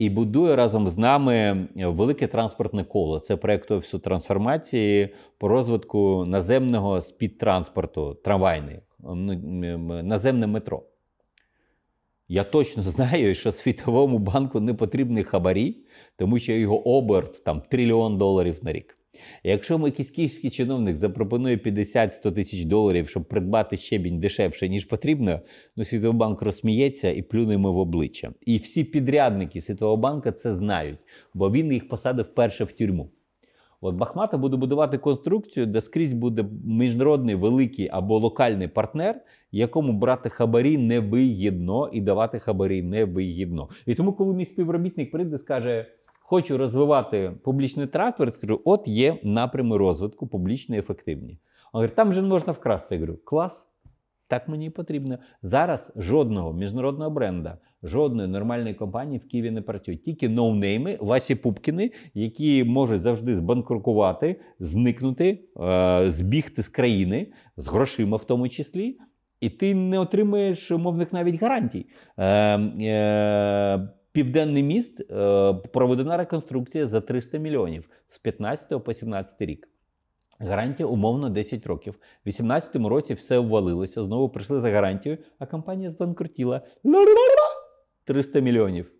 A: і будує разом з нами е, велике транспортне коло. Це проект офісу трансформації по розвитку наземного спідтранспорту, трамвайних, ну, наземне метро. Я точно [laughs] знаю, що Світовому банку не потрібні хабарі, тому що його оберт там трильйон доларів на рік. Якщо київський чиновник запропонує 50-100 тисяч доларів, щоб придбати щебінь дешевше, ніж потрібно, ну Світовий банк розсміється і плюнемо в обличчя. І всі підрядники Світового банка це знають, бо він їх посадив вперше в тюрму. От Бахмата буде будувати конструкцію, де скрізь буде міжнародний великий або локальний партнер, якому брати хабарі невигідно і давати хабарі невигідно. І тому, коли мій співробітник прийде, скаже хочу розвивати публічний транспорт, Скажу: от є напрями розвитку, публічно ефективні. А говорить, там не можна вкрасти. Я говорю, клас, так мені і потрібно. Зараз жодного міжнародного бренда, жодної нормальної компанії в Києві не працюють. Тільки ноунейми, ваші пупкіни, які можуть завжди збанкрукувати, зникнути, е, збігти з країни, з грошима в тому числі. І ти не отримуєш мовних навіть гарантій. Ем, е, е, Південний міст е, проведена реконструкція за 300 мільйонів з 15 по 17 рік. Гарантія умовно 10 років. У 18-му році все обвалилося. Знову прийшли за гарантією, а компанія збанкрутіла 300 мільйонів.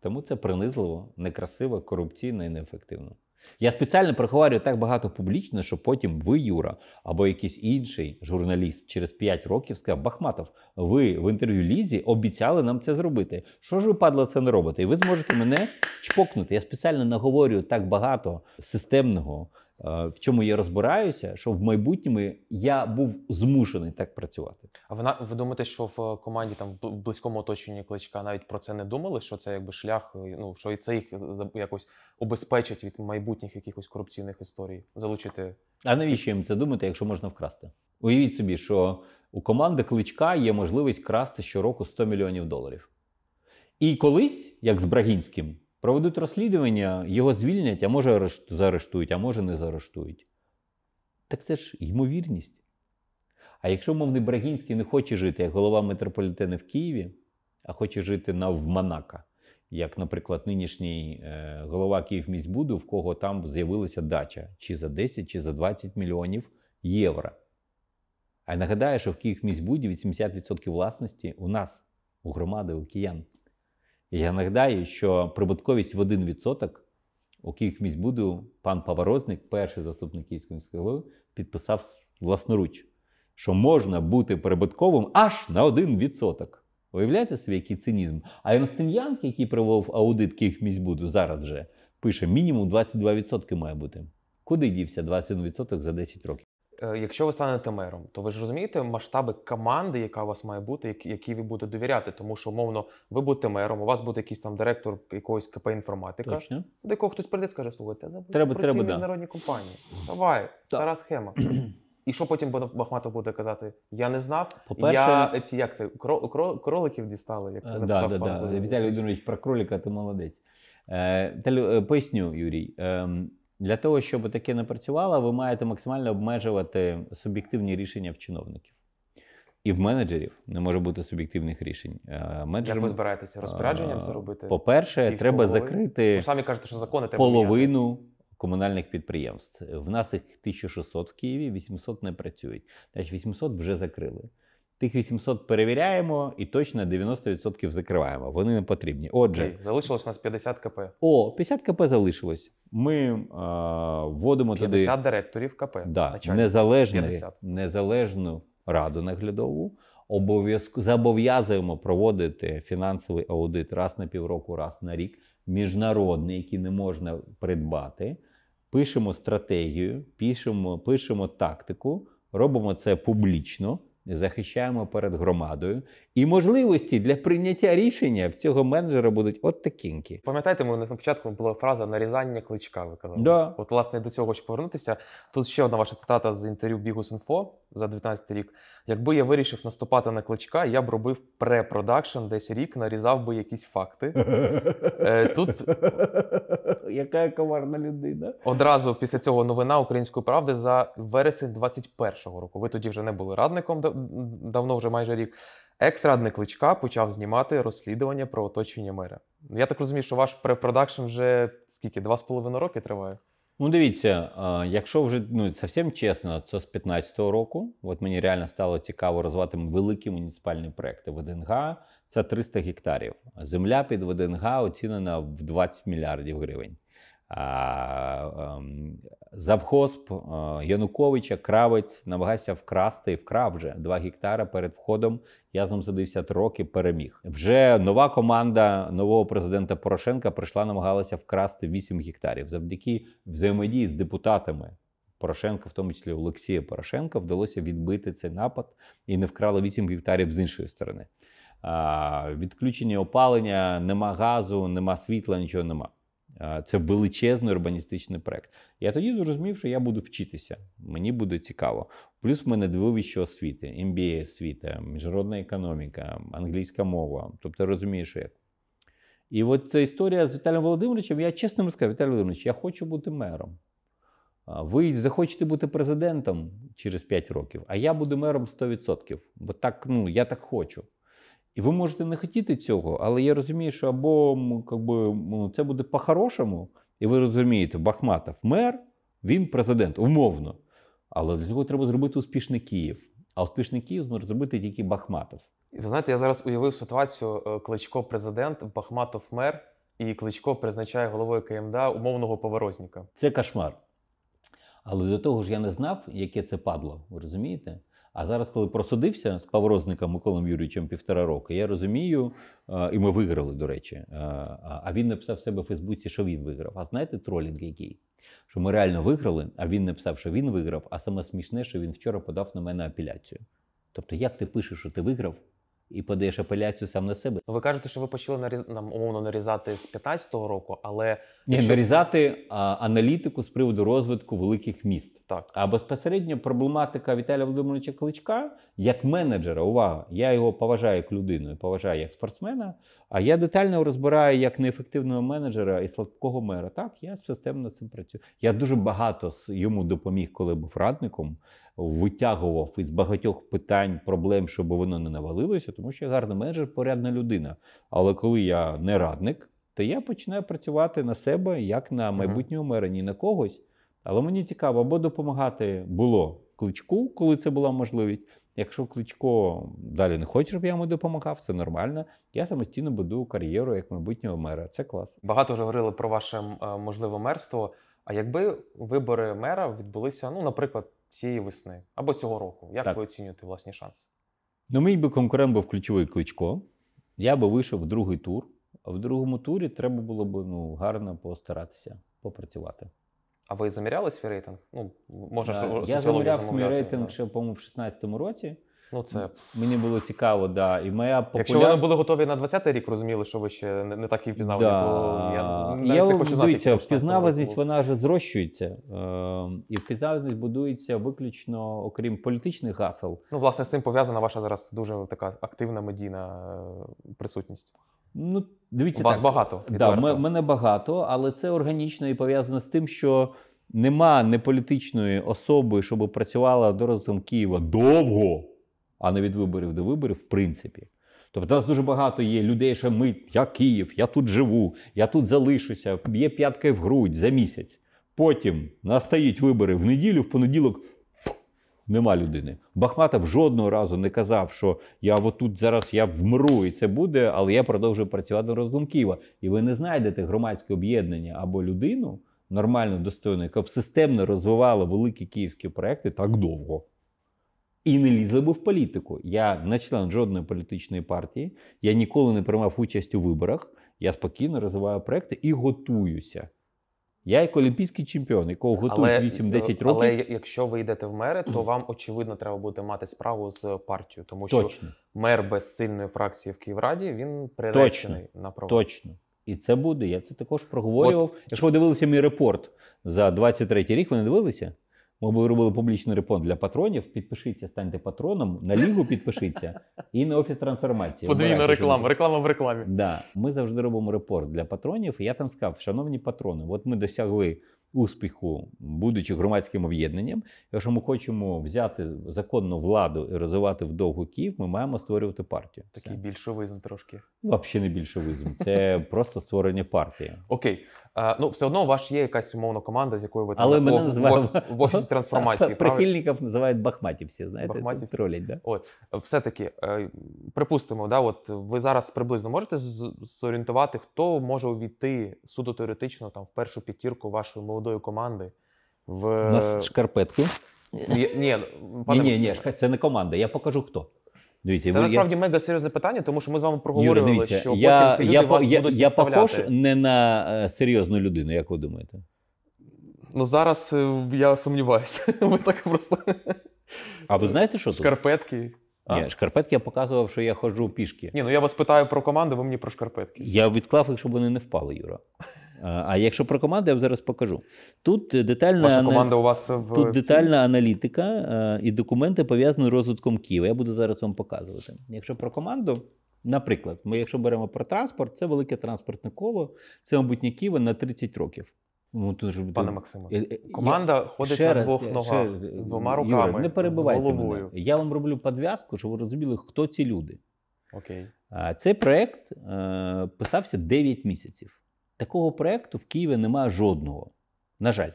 A: Тому це принизливо, некрасиво, корупційно і неефективно. Я спеціально проговорю так багато публічно, що потім ви, Юра, або якийсь інший журналіст через 5 років сказав, Бахматов, ви в інтерв'ю Лізі обіцяли нам це зробити. Що ж ви, падла, це не робите? І ви зможете мене чпокнути. Я спеціально наговорюю так багато системного Е, в чому я розбираюся, що в майбутньому я був змушений так працювати.
B: А вона ви думаєте, що в команді там в близькому оточенні кличка навіть про це не думали? Що це якби шлях? Е, ну що і це їх якось обезпечить від майбутніх якихось корупційних історій, залучити.
A: А навіщо їм це думати, якщо можна вкрасти? Уявіть собі, що у команди кличка є можливість красти щороку 100 мільйонів доларів. І колись, як з Брагінським, Проведуть розслідування, його звільнять, а може заарештують, а може не заарештують. Так це ж ймовірність. А якщо мовний Брагінський не хоче жити як голова метрополітену в Києві, а хоче жити на, в як, наприклад, нинішній е, голова Київміськбуду, в кого там з'явилася дача чи за 10, чи за 20 мільйонів євро. А я нагадаю, що в Київміськбуді 80% власності у нас, у громади, у киян. Я нагадаю, що прибутковість в 1% у Буду, пан Паворозник, перший заступник Київського міського голови, підписав власноруч, що можна бути прибутковим аж на 1%. Уявляєте собі, який цинізм? А Янстин'янк, який провів аудит Буду зараз вже, пише: мінімум 22% має бути. Куди дівся 21% за 10 років?
B: Е, якщо ви станете мером, то ви ж розумієте масштаби команди, яка у вас має бути, якій ви будете довіряти. Тому що, умовно, ви будете мером, у вас буде якийсь там директор якогось КП інформатика, Точно. до якого хтось прийде і скаже, слухайте, забудьте треба, про ці треба, міжнародні компанії. Давай, стара схема. [clears throat] І що потім Бахматов буде казати? Я не знав. Я е, ці як це кроликів дістали, як е, написав да, да, да. Віталій
A: Володимирович, про кролика ти молодець. Е, Поясню, Юрій. Е, для того, щоб таке не працювало, ви маєте максимально обмежувати суб'єктивні рішення в чиновників. І в менеджерів не може бути суб'єктивних рішень. Е, менеджерам, Як ви збираєтеся е, розпорядженням це робити? По-перше, Їх треба голови? закрити ви самі кажете, що закони треба половину міняти. комунальних підприємств. В нас їх 1600 в Києві, 800 не працюють. Значить, 800 вже закрили. Тих 800 перевіряємо і точно 90% закриваємо. Вони не потрібні. Отже, okay.
B: залишилось у нас 50 КП.
A: О, 50 КП залишилось. Ми е, вводимо 50 туди 50
B: директорів КП. Да, незалежну,
A: незалежну раду наглядову. Зобов'язуємо проводити фінансовий аудит раз на півроку, раз на рік, міжнародний, який не можна придбати. Пишемо стратегію, пишемо, пишемо тактику, робимо це публічно захищаємо перед громадою і можливості для прийняття рішення в цього менеджера будуть от такінькі. Пам'ятаєте, ми на початку була
B: фраза нарізання кличка. Ви казали. Да. От, власне, до цього хочу повернутися. Тут ще одна ваша цитата з інтерв'ю Бігус.Інфо за 19 рік. Якби я вирішив наступати на кличка, я б робив препродакшн десь рік, нарізав би якісь факти. [laughs] Е, тут
A: яка коварна людина.
B: Одразу після цього новина української правди за вересень 21-го року. Ви тоді вже не були радником давно, вже майже рік. Екс-радник Кличка почав знімати розслідування про оточення мера. Я так розумію, що ваш препродакшн вже скільки два з половиною роки триває.
A: Ну, дивіться, якщо вже ну совсем чесно, це з 15-го року. От мені реально стало цікаво розвивати великі муніципальні проекти. ВДНГ це 300 гектарів. Земля під ВДНГ оцінена в 20 мільярдів гривень. Ем, завхозп е, Януковича кравець намагався вкрасти і вкрав вже два гектара перед входом. Я з за 10 років переміг. Вже нова команда нового президента Порошенка прийшла, намагалася вкрасти 8 гектарів завдяки взаємодії з депутатами. Порошенка, в тому числі Олексія Порошенка, вдалося відбити цей напад і не вкрали 8 гектарів з іншої сторони. Відключення опалення, нема газу, нема світла, нічого нема. Це величезний урбаністичний проект. Я тоді зрозумів, що я буду вчитися. Мені буде цікаво. Плюс в мене дивовище освіти, MBA освіта, міжнародна економіка, англійська мова. Тобто розумієш, як. І от ця історія з Віталієм Володимировичем, я чесно сказав, Віталій Володимирович, я хочу бути мером. Ви захочете бути президентом через 5 років, а я буду мером 100%. Бо так, ну, я так хочу. І ви можете не хотіти цього, але я розумію, що або би, ну, це буде по-хорошому, і ви розумієте, Бахматов мер, він президент, умовно. Але для цього треба зробити успішний Київ. А успішний Київ зможе зробити тільки Бахматов.
B: Ви знаєте, я зараз уявив ситуацію: е, кличко президент, Бахматов мер, і кличко призначає головою КМДА умовного поворозника.
A: Це кошмар. Але до того ж я не знав, яке це падло, ви розумієте? А зараз, коли просудився з паврозником Миколом Юрійовичем півтора роки, я розумію, е, і ми виграли, до речі. Е, а він написав себе в Фейсбуці, що він виграв. А знаєте, тролінг який? Що ми реально виграли, а він написав, що він виграв. А саме смішне, що він вчора подав на мене апеляцію. Тобто, як ти пишеш, що ти виграв, і подаєш апеляцію сам на себе. Ну, ви кажете, що ви почали наріз... нам умовно нарізати з 15-го року, але Ні, якщо... нарізати а, аналітику з приводу розвитку великих міст. Так а безпосередньо проблематика Віталія Володимировича Кличка як менеджера. Увага! Я його поважаю як людину поважаю як спортсмена. А я детально розбираю як неефективного менеджера і слабкого мера. Так я системно з цим працюю. Я дуже багато йому допоміг, коли був радником витягував із багатьох питань, проблем, щоб воно не навалилося, тому що я гарний менеджер, порядна людина. Але коли я не радник, то я починаю працювати на себе як на майбутнього мера, ні на когось. Але мені цікаво, або допомагати було кличку, коли це була можливість. Якщо кличко далі не хоче, щоб я йому допомагав, це нормально. Я самостійно буду кар'єру як майбутнього мера. Це клас.
B: Багато вже говорили про ваше е, можливе мерство. А якби вибори мера відбулися, ну, наприклад, цієї весни або цього року. Як так. ви оцінюєте власні шанси?
A: Ну, мій би конкурент був ключовий кличко. Я би вийшов в другий тур. А в другому турі треба було б ну, гарно постаратися попрацювати.
B: А ви заміряли свій рейтинг? Ну, може, а, Я заміряв свій рейтинг
A: ще, по-моєму, в 2016 році. Ну, це Мені було цікаво, да. І моя популяр... Якщо вони були
B: готові на 20-й рік, розуміли, що ви ще не, не так і впізнали, да. то я я, не хочу знати. Дивіться, впізнаваність
A: вона вже зрощується. Е, І впізнаваність будується виключно, окрім політичних гасел.
B: Ну, власне, з цим пов'язана ваша зараз дуже така активна медійна е, присутність.
A: Ну, дивіться, Вас так. багато. Да, ми, Мене багато, але це органічно і пов'язано з тим, що. Нема неполітичної особи, щоб працювала доразом Києва довго а не від виборів до виборів, в принципі. Тобто, у нас дуже багато є людей, що ми, я Київ, я тут живу, я тут залишуся, б'є п'ятки в грудь за місяць. Потім настають вибори в неділю, в понеділок фу, нема людини. Бахматов жодного разу не казав, що я отут зараз я вмру і це буде, але я продовжую працювати роздум Києва. І ви не знайдете громадське об'єднання або людину нормально достойну, яка б системно розвивала великі київські проекти так довго і не лізли би в політику. Я не член жодної політичної партії, я ніколи не приймав участь у виборах. Я спокійно розвиваю проекти і готуюся. Я як олімпійський чемпіон, якого готують 8-10 років. Але
B: якщо ви йдете в мери, то вам очевидно треба буде мати справу з партією, тому Точно. що мер без сильної фракції в Київраді він приречений Точно. на провал.
A: Точно. І це буде. Я це також проговорював. От... Якщо ви дивилися мій репорт за 23 рік, ви не дивилися? Ми робили публічний репон для патронів. Підпишіться, станьте патроном, на лігу підпишіться і на офіс трансформації. Подвійна реклама, реклама в рекламі. Да. Ми завжди робимо репорт для патронів. І я там сказав, шановні патрони, от ми досягли успіху, будучи громадським об'єднанням, якщо ми хочемо взяти законну владу і розвивати вдовгу Київ, ми маємо створювати партію. Такий більшовизм трошки. Взагалі не більшовизм. Це [laughs] просто створення партії. Окей. А, ну все
B: одно у вас є якась умовна команда, з якою ви там Але в, називаємо... в, в офісі трансформації. [laughs] Прихильників називають
A: бахматів всі, знаєте, бахматів. тролять. Да?
B: От, все-таки, е, припустимо, да, от ви зараз приблизно можете зорієнтувати, хто може увійти суто теоретично там в першу п'ятірку вашої молодої молодої команди.
A: В... У нас шкарпетки. Ну, ні, ні, ні, ні, це не команда. Я покажу хто. Дивіться, це ви, насправді
B: я... мега серйозне питання, тому що ми з вами проговорювали, Юра, дивіться, що я, потім ці люди я, вас я, будуть я похож
A: не на е, серйозну людину, як ви думаєте?
B: Ну зараз е, я сумніваюся. [laughs] ви так просто.
A: А ви знаєте, що тут? Шкарпетки. шкарпетки я показував, що я ходжу пішки. Ні, ну я вас питаю про команду, ви мені про шкарпетки. Я відклав їх, щоб вони не впали, Юра. А якщо про команду, я вам зараз покажу. Тут детальна Ваша у вас в тут детальна аналітика е, і документи пов'язані з розвитком Києва. Я буду зараз вам показувати. Якщо про команду, наприклад, ми, якщо беремо про транспорт, це велике транспортне коло, це, майбутнє Києва на 30 років. Ну, тут ж, Пане Максиме, е, е, команда я, ходить ще на двох ногах ще, з двома руками. Юра, не перебивайте з головою. Мене. Я вам роблю подв'язку, щоб ви розуміли, хто ці люди. Окей. Цей проект е, писався 9 місяців. Такого проекту в Києві немає жодного. На жаль,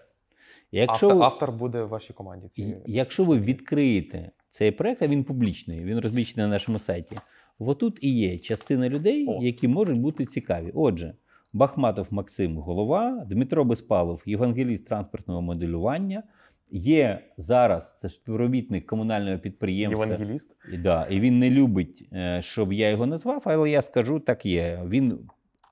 A: якщо автор, ви,
B: автор буде в вашій команді. Цієї.
A: Якщо ви відкриєте цей проект, а він публічний, він розміщений на нашому сайті. Отут і є частина людей, О. які можуть бути цікаві. Отже, Бахматов Максим голова, Дмитро Беспалов, євангеліст транспортного моделювання. Є зараз це співробітник комунального підприємства. Євангеліст. да, і він не любить, е, щоб я його назвав, але я скажу так є. Він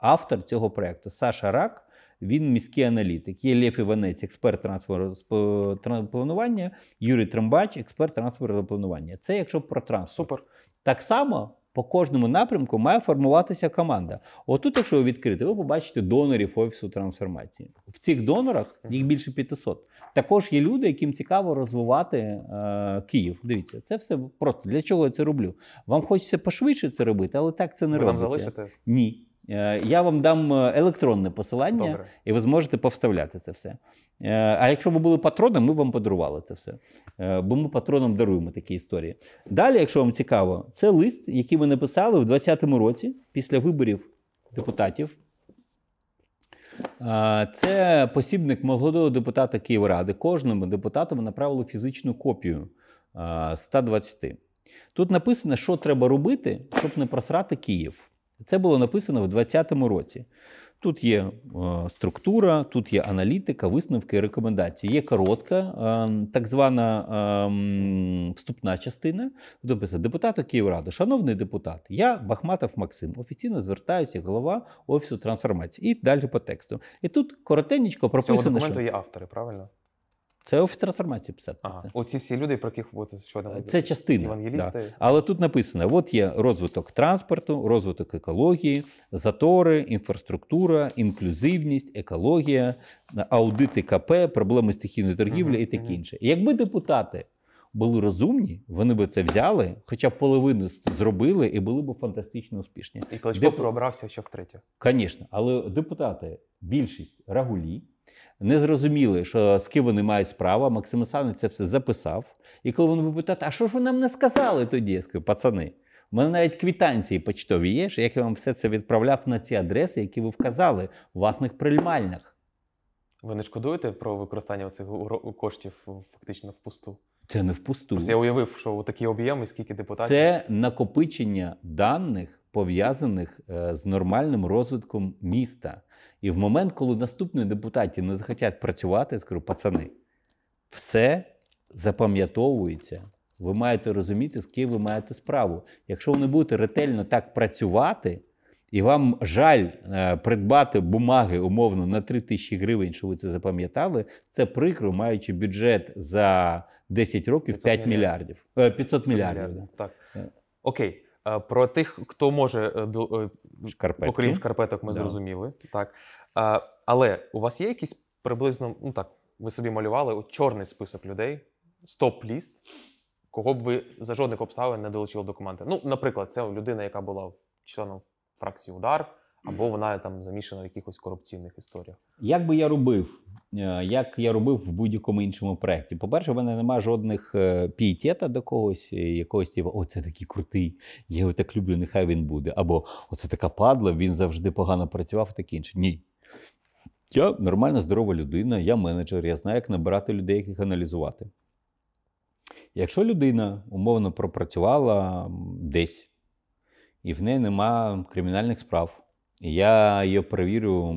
A: автор цього проєкту Саша Рак. Він міський аналітик. Є Лєф Іванець, експерт трансферного планування, Юрій Трембач, експерт трансферного планування. Це якщо про трансфер. Супер. Так само по кожному напрямку має формуватися команда. Отут, якщо ви відкрити, ви побачите донорів офісу трансформації. В цих донорах їх більше 500. Також є люди, яким цікаво розвивати е, Київ. Дивіться, це все просто для чого я це роблю. Вам хочеться пошвидше це робити, але так це не ви робиться. Нам залишите? Ні. Е, я вам дам е, електронне посилання, Добре. і ви зможете повставляти це все. Е, а якщо ви були патроном, ми вам подарували це все. Бо ми патронам даруємо такі історії. Далі, якщо вам цікаво, це лист, який ми написали в 2020 році після виборів депутатів. Це посібник молодого депутата Київради. Кожному депутату ми направили фізичну копію 120. Тут написано, що треба робити, щоб не просрати Київ. Це було написано в 2020 році. Тут є е, структура, тут є аналітика, висновки, рекомендації. Є коротка, е, так звана е, вступна частина. Дописано депутату Київради, шановний депутат, я Бахматов Максим. Офіційно звертаюся, голова офісу трансформації. І далі по тексту. І тут коротенько прописано. Цього документу що... є
B: автори, правильно?
A: Це офіс трансформації писав. Ага. Це.
B: Оці всі люди, про
A: яких от, що там це частина. Да. Але тут написано: от є розвиток транспорту, розвиток екології, затори, інфраструктура, інклюзивність, екологія, аудити КП, проблеми стихійної торгівлі угу, і таке інше. якби депутати були розумні, вони би це взяли, хоча б половину зробили, і були б фантастично успішні. І Кличко Деп... пробрався, ще втретє. Звісно, але депутати більшість рагулі не зрозуміли, що з ким вони мають справу. Максим Олександрович це все записав. І коли вони будуть питати, а що ж ви нам не сказали тоді? Я скажу, пацани, у мене навіть квітанції почтові є, як я вам все це відправляв на ці адреси, які ви вказали у власних приймальнях.
B: Ви не шкодуєте про використання цих коштів фактично впусту?
A: Це не впусту. Просто я
B: уявив, що такі об'єми, скільки депутатів. Це
A: накопичення даних пов'язаних е, з нормальним розвитком міста. І в момент, коли наступні депутаті не захотять працювати, я скажу, пацани, все запам'ятовується. Ви маєте розуміти, з ким ви маєте справу. Якщо ви не будете ретельно так працювати, і вам жаль е, придбати бумаги умовно на 3 тисячі гривень, що ви це запам'ятали, це прикро, маючи бюджет за 10 років 5 мільярдів. 500 е, мільярдів. 500 мільярдів. Так.
B: Окей. Е, про тих, хто може е, е, Шкарпетки. окрім шкарпеток, ми да. зрозуміли. Так. Але у вас є якісь приблизно, ну так, ви собі малювали от чорний список людей, стоп-ліст, кого б ви за жодних обставин не долучили до команди. Ну, наприклад, це людина, яка була членом фракції Удар, або вона там замішана в якихось корупційних історіях.
A: Як би я робив, е, як я робив в будь-якому іншому проєкті? По-перше, в мене немає жодних е, пієтета до когось, е, якогось типу, о, це такий крутий, я його так люблю, нехай він буде. Або оце така падла, він завжди погано працював, таке інше. Ні. Я нормальна, здорова людина, я менеджер, я знаю, як набирати людей, яких аналізувати. Якщо людина умовно пропрацювала десь, і в неї нема кримінальних справ, я ее перевірю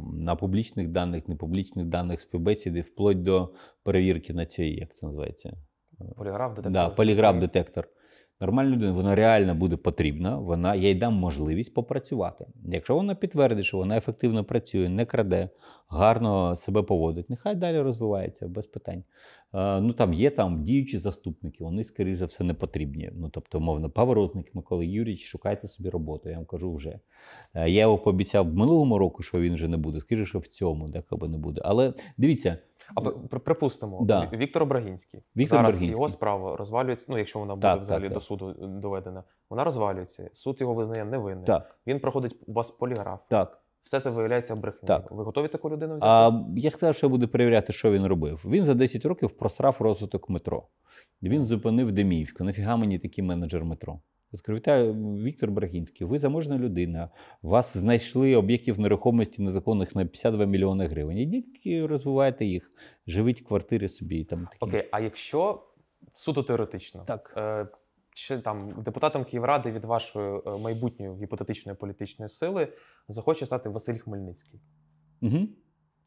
A: э, на публічних даних, непублічних даних співбесіди, вплоть до перевірки на цій, як це називається?
B: Э, Поліграф-детектор. Да, Поліграф-детектор.
A: Нормальна людина, вона реально буде потрібна, вона я їй дам можливість попрацювати. Якщо вона підтвердить, що вона ефективно працює, не краде, гарно себе поводить, нехай далі розвивається без питань. Е, ну там є там діючі заступники, вони, скоріш за все, не потрібні. Ну тобто, мовно, поворотник Микола Юрійович, шукайте собі роботу. Я вам кажу вже. Е, я його пообіцяв минулому року, що він вже не буде. скоріше, що в цьому деколи не буде. Але дивіться. А припустимо, да. Віктор Обрагінський Віктор зараз Брагінський. його
B: справа розвалюється. Ну, якщо вона буде так, взагалі так, до суду доведена, вона розвалюється. Суд його визнає невинним. Так. Він проходить у вас поліграф. Так. Все це виявляється брехня. Ви готові таку людину взяти? А
A: я сказав, що я буду перевіряти, що він робив. Він за 10 років просрав розвиток метро. Він зупинив Деміївку. Нафіга мені такий менеджер метро. Відкривайте Віктор Брагінський, ви заможна людина. Вас знайшли об'єктів нерухомості незаконних на 52 мільйони гривень. Ідіть і розвивайте їх, живіть квартири собі. І там такі. Окей, а
B: якщо
A: суто теоретично,
B: так. Е, чи там депутатом Київради від вашої е, майбутньої гіпотетичної політичної сили захоче стати Василь Хмельницький?
A: Угу.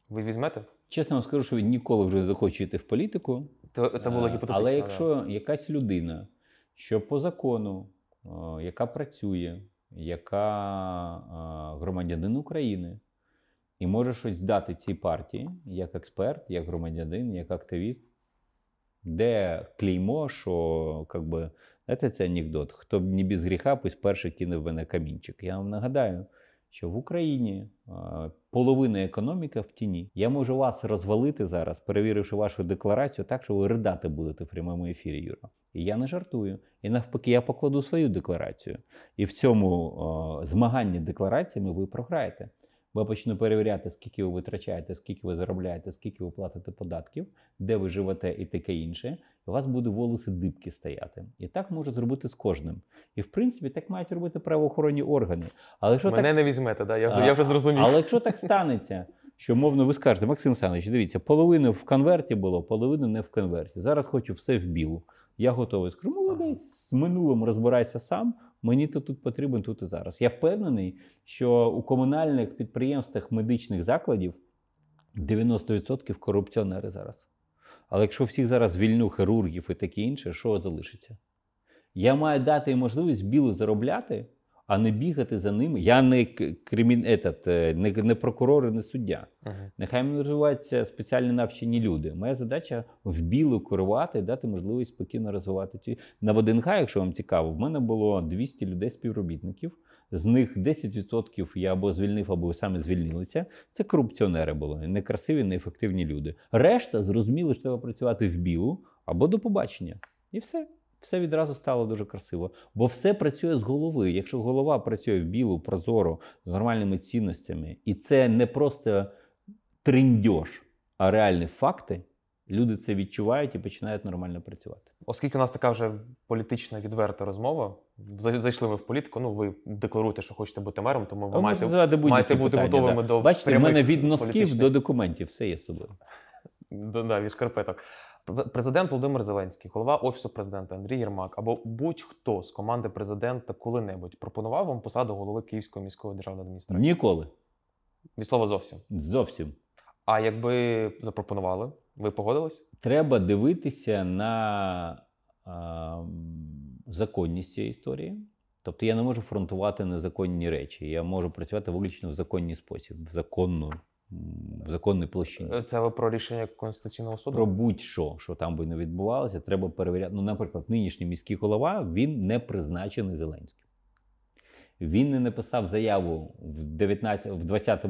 A: Ви візьмете? Чесно вам скажу, що він ніколи вже не захоче йти в політику. Це, це було е, гіпотетично. Але якщо якась людина, що по закону. Е, яка працює, яка е, громадянин України і може щось дати цій партії як експерт, як громадянин, як активіст, де клеймо, що якби, знаєте, це анекдот. Хто б не без гріха, пусть перший в мене камінчик. Я вам нагадаю що в Україні половина економіка в тіні. Я можу вас розвалити зараз, перевіривши вашу декларацію, так що ви ридати будете в прямому ефірі, Юра. І я не жартую. І навпаки, я покладу свою декларацію. І в цьому змаганні деклараціями ви програєте. Бо я почну перевіряти, скільки ви витрачаєте, скільки ви заробляєте, скільки ви платите податків, де ви живете і таке інше. І у вас будуть волоси дибки стояти. І так можуть зробити з кожним. І в принципі, так мають робити правоохоронні органи. Але якщо мене так...
B: не візьмете, да? я, а, я вже зрозумів. Але якщо
A: так станеться. Що, мовно, ви скажете, Максим Санович, дивіться, половину в конверті було, половину не в конверті. Зараз хочу все в білу. Я готовий. Скажу, молодець, з минулим розбирайся сам, Мені то тут потрібен тут і зараз. Я впевнений, що у комунальних підприємствах медичних закладів 90% корупціонери зараз. Але якщо всіх зараз звільню хірургів і таке інше, що залишиться? Я маю дати можливість білу заробляти а не бігати за ним. Я не кримін... Этот, е, не, не прокурор не суддя. Ага. Нехай мені розвиваються спеціальні навчені люди. Моя задача в білу керувати, дати можливість спокійно розвивати цю на ВДНХ, якщо вам цікаво, в мене було 200 людей співробітників. З них 10% я або звільнив, або самі звільнилися. Це корупціонери були, некрасиві, неефективні люди. Решта зрозуміли, що треба працювати в білу або до побачення, і все все відразу стало дуже красиво, бо все працює з голови. Якщо голова працює в білу, прозору, з нормальними цінностями, і це не просто триндьош, а реальні факти. Люди це відчувають і починають нормально працювати.
B: Оскільки у нас така вже політична відверта розмова, зайшли ми в політику. Ну ви декларуєте, що хочете бути мером, тому ви а маєте маєте бути питання, готовими да. до бачите. в мене від носків політичних... до документів все є собою. [laughs] До, да, від шкарпеток. Президент Володимир Зеленський, голова офісу президента Андрій Єрмак або будь-хто з команди президента коли-небудь пропонував вам посаду голови Київської міської державної адміністрації?
A: Ніколи. Від слова зовсім. Зовсім. А якби запропонували, ви погодились? Треба дивитися на а, законність цієї історії. Тобто я не можу фронтувати незаконні речі. Я можу працювати виключно в законний спосіб, в законну в законній площині.
B: Е, це ви про рішення Конституційного суду? Про
A: будь-що, що там би не відбувалося, треба перевіряти. Ну, наприклад, нинішній міський голова він не призначений Зеленським. Він не написав заяву в 2019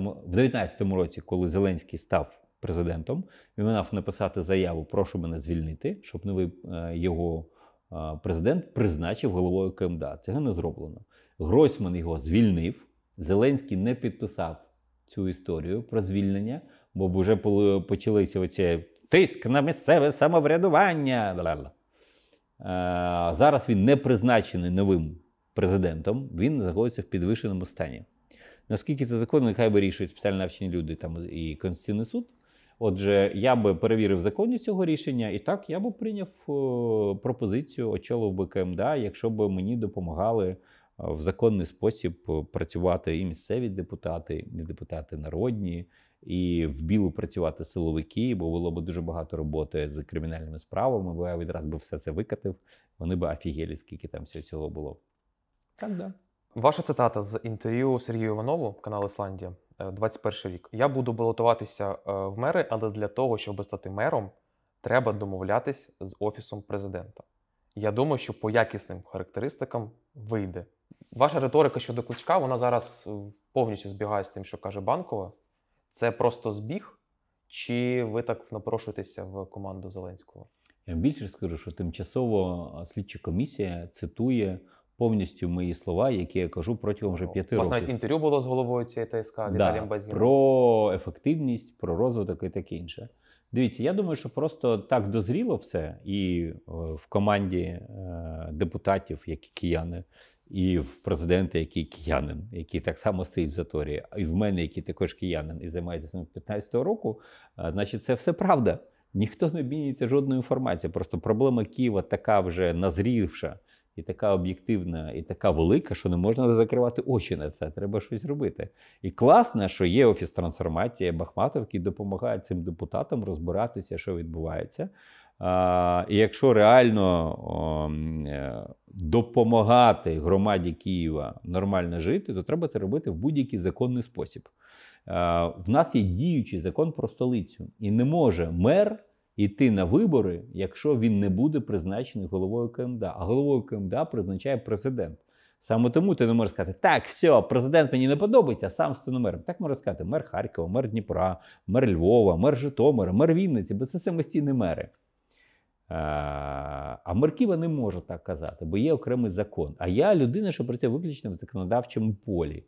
A: в в році, коли Зеленський став президентом. Він мав написати заяву Прошу мене звільнити, щоб новий е, його е, президент призначив головою КМДА. Цього не зроблено. Гройсман його звільнив. Зеленський не підписав цю історію про звільнення, бо вже почалися оці тиск на місцеве самоврядування. Бла-бла. Е, зараз він не призначений новим президентом, він знаходиться в підвищеному стані. Наскільки це закон, нехай вирішують спеціально навчені люди там і Конституційний суд. Отже, я би перевірив законність цього рішення, і так я би прийняв е, пропозицію очолив би КМДА, якщо б мені допомагали в законний спосіб е, працювати і місцеві депутати, і депутати народні, і в білу працювати силовики, бо було б дуже багато роботи з кримінальними справами. Бо я відразу би все це викатив. Вони би офігелі, скільки там всього цього було. Так, да.
B: Ваша цитата з інтерв'ю Сергію Іванову, канал Ісландія, 21 е, рік. Я буду балотуватися е, в мери, але для того, щоб стати мером, треба домовлятись з офісом президента. Я думаю, що по якісним характеристикам вийде. Ваша риторика щодо кличка, вона зараз е, повністю збігає з тим, що каже банкова. Це просто збіг, чи ви так напрошуєтеся в команду Зеленського?
A: Я більше скажу, що тимчасово слідча комісія цитує повністю мої слова, які я кажу протягом вже ну, п'яти років. У вас навіть
B: інтерв'ю було з головою цієї ТСК Віталієм да,
A: Про ефективність, про розвиток і таке інше. Дивіться, я думаю, що просто так дозріло все і е, в команді е, депутатів, як і кияни, і в президента, який киянин, який так само стоїть в заторі, і в мене, який також киянин, і займається цим 15-го року, е, значить, це все правда. Ніхто не обмінюється жодною інформацією. Просто проблема Києва така вже назрівша. І така об'єктивна, і така велика, що не можна закривати очі на це. Треба щось робити. І класно, що є офіс трансформації Бахматовки який допомагає цим депутатам розбиратися, що відбувається. І якщо реально е, допомагати громаді Києва нормально жити, то треба це робити в будь-який законний спосіб. Е, в нас є діючий закон про столицю, і не може мер йти на вибори, якщо він не буде призначений головою КМДА. А головою КМДА призначає президент. Саме тому ти не можеш сказати, так, все, президент мені не подобається, а сам стану мером. Так може сказати, мер Харкова, мер Дніпра, мер Львова, мер Житомира, мер Вінниці, бо це самостійні мери. Е, а Марківа не може так казати, бо є окремий закон. А я людина, що працює виключно в законодавчому полі.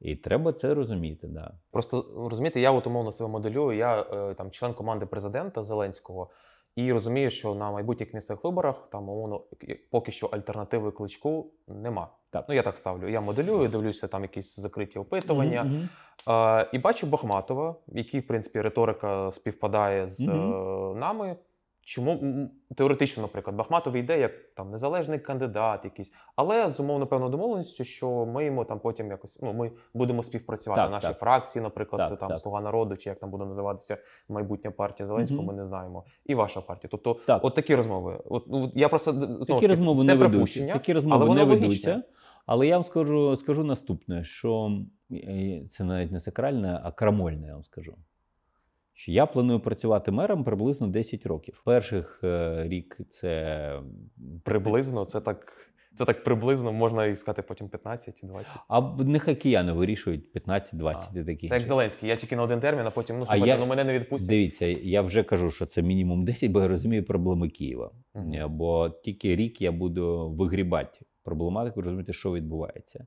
A: І треба це розуміти. Да. Просто розумієте, я от
B: умовно себе моделюю. Я е, там член команди президента Зеленського і розумію, що на майбутніх місцевих виборах там умовно поки що альтернативи кличку нема. Так. Ну я так ставлю. Я моделюю, дивлюся там якісь закриті опитування. Mm-hmm. Е, І бачу Бахматова, який в принципі риторика співпадає з mm-hmm. нами. Чому теоретично, наприклад, Бахматов йде як там незалежний кандидат, якийсь, але з умовно певною домовленістю, що ми йому там потім якось ну ми будемо співпрацювати. Так, Наші так. фракції, наприклад, так, там так. слуга народу, чи як там буде називатися майбутня партія Зеленського, mm ми не знаємо, і ваша партія. Тобто, так. от такі розмови.
A: От ну я просто знову такі розмови це не припущення, такі розмови але вони не ведуться. Але я вам скажу, скажу наступне: що е, це навіть не сакральне, а крамольне. Я вам скажу що я планую працювати мером приблизно 10 років. Перших е, рік це приблизно це так. Це так приблизно можна і сказати потім
B: 15-20.
A: А нехай кияни вирішують 15-20 такі. Це як
B: Зеленський. Я тільки на один термін, а потім ну слухайте, я... ну
A: мене не відпустять. Дивіться, я вже кажу, що це мінімум 10, бо я розумію проблеми Києва. Mm-hmm. Бо тільки рік я буду вигрібати проблематику, розуміти, що відбувається.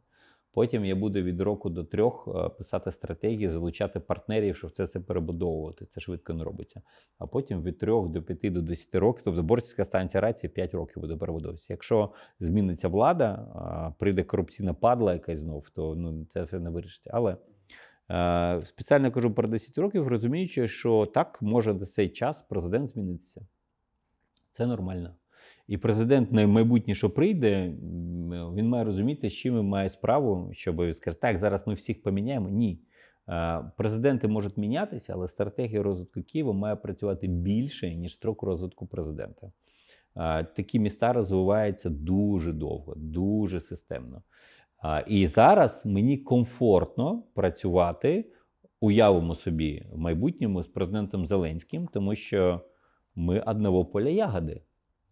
A: Потім я буду від року до трьох е, писати стратегії, залучати партнерів, щоб це все перебудовувати. Це швидко не робиться. А потім від трьох до п'яти до десяти років, тобто борцівська станція рації 5 років буде перебудовуватися. Якщо зміниться влада, е, прийде корупційна падла якась знов, то ну це все не вирішиться. Але е, спеціально кажу про 10 років, розуміючи, що так може за цей час президент змінитися. Це нормально. І президент наймайбутнє, що прийде, він має розуміти, з чим він має справу, щоб він скаже, так, зараз ми всіх поміняємо. Ні. Президенти можуть мінятися, але стратегія розвитку Києва має працювати більше, ніж строк розвитку президента. Такі міста розвиваються дуже довго, дуже системно. І зараз мені комфортно працювати, уявимо собі в майбутньому з президентом Зеленським, тому що ми одного поля ягоди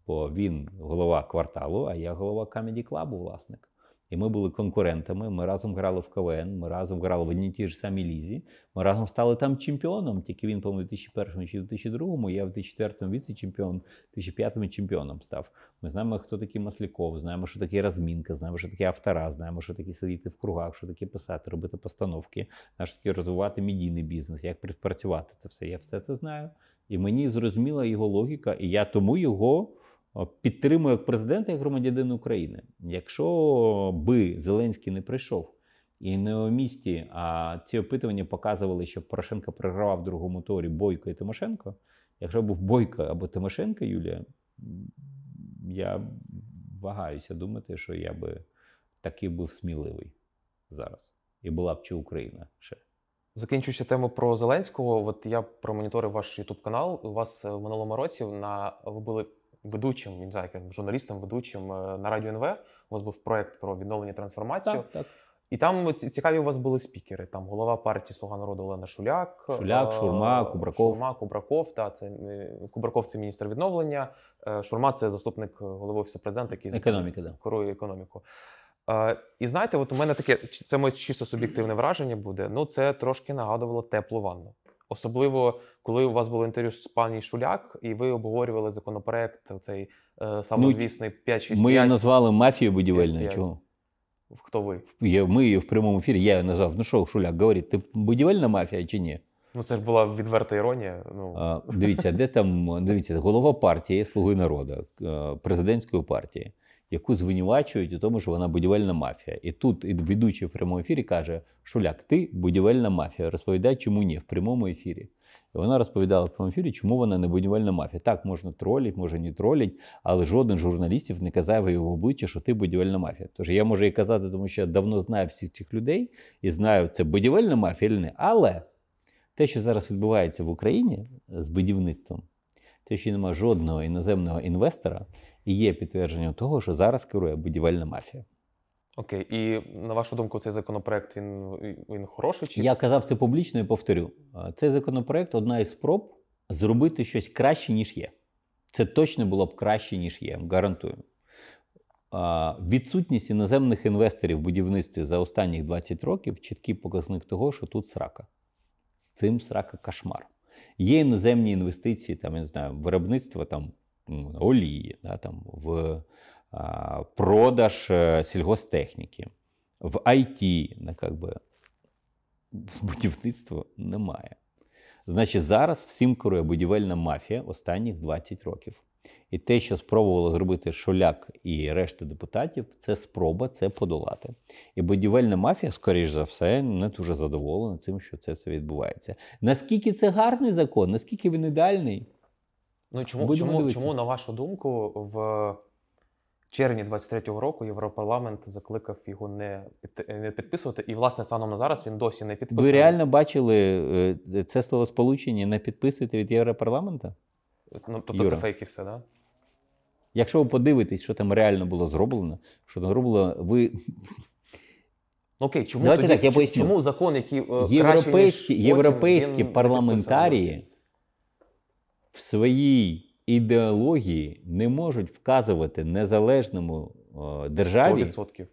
A: бо він голова кварталу, а я голова Камеді Клабу, власник. І ми були конкурентами. Ми разом грали в КВН, ми разом грали в одній тій ж самій лізі. Ми разом стали там чемпіоном. Тільки він, по-моєму, 2001 чи 2002, я в 2004 віце чемпіон, 2005 чемпіоном став. Ми знаємо, хто такий Масляков, знаємо, що таке розмінка, знаємо, що таке автора, знаємо, що таке сидіти в кругах, що таке писати, робити постановки, на що таке розвивати медійний бізнес, як працювати це все. Я все це знаю. І мені зрозуміла його логіка, і я тому його. Е, підтримує як президента, як громадянин України. Якщо би Зеленський не прийшов і не у місті, а ці опитування показували, що Порошенко програвав в другому торі Бойко і Тимошенко. Якщо був Бойко або Тимошенко Юлія, я вагаюся думати, що я би таки був сміливий зараз. І була б чи Україна ще. Закінчуючи тему про Зеленського,
B: от я промоніторив ваш Ютуб канал. У вас е, в минулому році на ви були ведучим, не знаю, як журналістом, ведучим е, на радіо НВ. У вас був проект про відновлення трансформацію. Так, так. І там е, цікаві у вас були спікери. Там голова партії Слуга народу Олена Шуляк, Шуляк, е, Шурма, Кубраков. Шурма, Кубраков. Та це Кубраков це міністр відновлення. Шурма це заступник голови офісу президента, який економіки, да. керує економіку. Е, і знаєте, от у мене таке це моє чисто суб'єктивне враження буде. Ну, це трошки нагадувало теплу ванну. Особливо коли у вас було інтерв'ю з пані Шуляк, і ви обговорювали законопроект цей е, самозвісний 5-6. Ну, ми її назвали мафією будівельною.
A: Чого? Хто ви? Я, Ми її в прямому ефірі, я її назвав. Ну що, Шуляк говорить, ти будівельна мафія чи ні?
B: Ну це ж була відверта іронія. Ну
A: а, Дивіться, де там дивіться, голова партії Слуги народу, е, президентської партії яку звинувачують у тому, що вона будівельна мафія. І тут ведучий в прямому ефірі каже: Шуляк, ти будівельна мафія. Розповідай, чому ні в прямому ефірі. І вона розповідала в прямому ефірі, чому вона не будівельна мафія. Так, можна троліть, може не троліть, але жоден журналістів не казав їй в обличчя, що ти будівельна мафія. Тож я можу їй казати, тому що я давно знаю всіх цих людей і знаю, це будівельна мафія чи не. Але те, що зараз відбувається в Україні з будівництвом, те, що немає жодного іноземного інвестора є підтвердження того, що зараз керує будівельна мафія.
B: Окей, і на вашу думку, цей законопроект він він хороший? Чи я
A: казав це публічно і повторю. Цей законопроект одна із спроб зробити щось краще, ніж є. Це точно було б краще, ніж є. Гарантую. Відсутність іноземних інвесторів в будівництві за останні 20 років чіткий показник того, що тут срака. З цим срака кошмар. Є іноземні інвестиції, там я не знаю, виробництво там Ну, олії, да, там, в продаж е, сільгостехніки, в IT, ну, как би, будівництва немає. Значить, зараз всім керує будівельна мафія останніх 20 років. І те, що спробувало зробити Шуляк і решта депутатів, це спроба це подолати. І будівельна мафія, скоріш за все, не дуже задоволена цим, що це все відбувається. Наскільки це гарний закон, наскільки він ідеальний? Ну чому, чому, чому,
B: на вашу думку, в червні 23-го року Європарламент закликав його не під, не підписувати, і власне станом на зараз він досі не підписує. Ви
A: реально бачили е, це словосполучення не підписуєте від Європарламента? Ну, тобто Юра. це
B: фейки все, так? Да?
A: Якщо ви подивитесь, що там реально було зроблено, що там зроблено, ви. Ну, окей, чому тоді, так, я чому закон,
B: який е, європейські краще, ніж потім, європейські парламентарії
A: в своїй ідеології не можуть вказувати незалежному е, державі, 100%.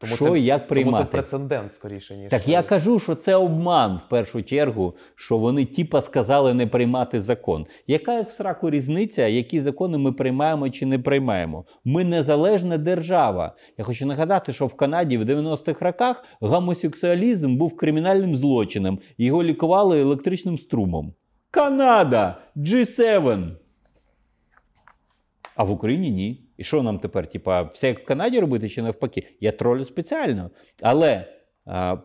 B: Тому що це, як приймати. Тому це прецедент скоріше, ніж. Так
A: я кажу, що це обман в першу чергу, що вони тіпа сказали не приймати закон. Яка як сраку різниця, які закони ми приймаємо чи не приймаємо? Ми незалежна держава. Я хочу нагадати, що в Канаді в 90-х роках гомосексуалізм був кримінальним злочином. Його лікували електричним струмом. Канада, G7. А в Україні ні. І що нам тепер? Типа, все як в Канаді робити чи навпаки? Я тролю спеціально. Але а,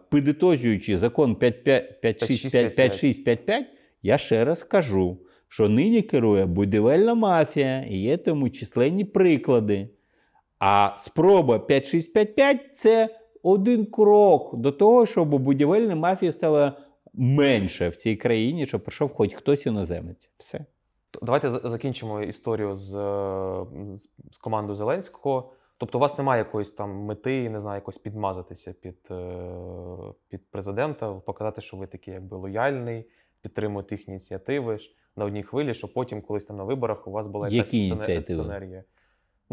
A: закон 5655, я ще раз кажу, що нині керує будівельна мафія, і є тому численні приклади. А спроба 5655 це один крок до того, щоб будівельна мафія стала менше в цій країні, щоб прийшов хоч хтось іноземець. Все.
B: Давайте закінчимо історію з, е, з, з командою Зеленського. Тобто, у вас немає якоїсь там мети, не знаю, якось підмазатися під е, під президента, показати, що ви такі якби лояльний, підтримуєте їхні ініціативи на одній хвилі, що потім колись там на виборах у вас була якась сценарія.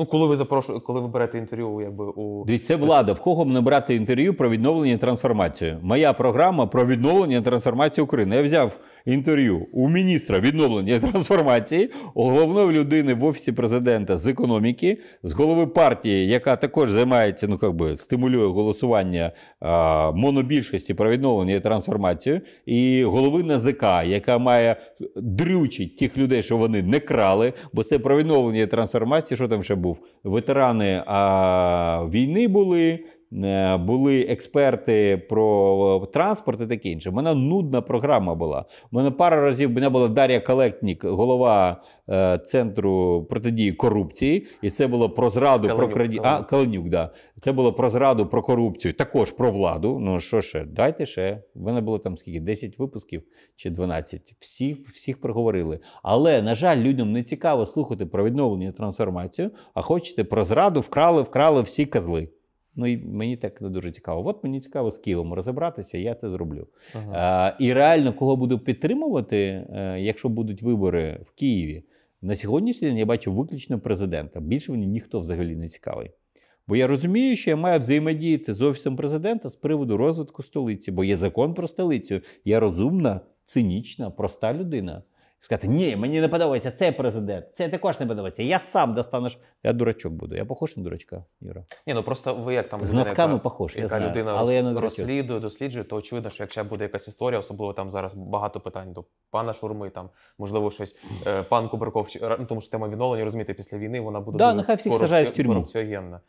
B: Ну, коли ви запрошуєте, коли ви берете інтерв'ю, якби у Дивіться, це влада. В
A: кого б не брати інтерв'ю про відновлення і трансформацію? Моя програма про відновлення трансформації України. Я взяв інтерв'ю у міністра відновлення трансформації, у головної людини в офісі президента з економіки, з голови партії, яка також займається, ну як би стимулює голосування а, монобільшості про відновлення і трансформацію, і голови НАЗК, яка має дрючить тих людей, що вони не крали, бо це про відновлення трансформації. Що там ще був? Ветерани а, війни були. Е, були експерти про е, транспорт і таке інше. У мене нудна програма була. У мене пара разів мене була Дар'я Калетнік, голова е, центру протидії корупції. І це було про зраду Каленюк, про краді... Каленюк. А, Каленюк, да. Це було про зраду про корупцію, також про владу. Ну що ще? Дайте ще. У мене було там скільки 10 випусків чи 12. Всі, всіх проговорили. Але на жаль, людям не цікаво слухати про відновлення трансформацію, а хочете про зраду, вкрали, вкрали всі козли. Ну і мені так не дуже цікаво. От мені цікаво з Києвом розібратися, я це зроблю. Ага. А, І реально, кого буду підтримувати, е, якщо будуть вибори в Києві, на сьогоднішній день я бачу виключно президента. Більше мені ніхто взагалі не цікавий. Бо я розумію, що я маю взаємодіяти з офісом президента з приводу розвитку столиці, бо є закон про столицю. Я розумна, цинічна, проста людина сказати, ні, мені не подобається цей президент, це також не подобається. Я сам достанеш. Я дурачок буду. Я похож на дурачка, Юра. Ні, ну просто ви як там з носками похож. Яка я знаю, людина але я не розслідує,
B: досліджує, то очевидно, що якщо буде якась історія, особливо там зараз багато питань до пана Шурми, там можливо щось е, пан Куберков, ну тому що тема відновлення, розумієте, після війни вона буде да, дуже нехай всіх сажають в тюрму.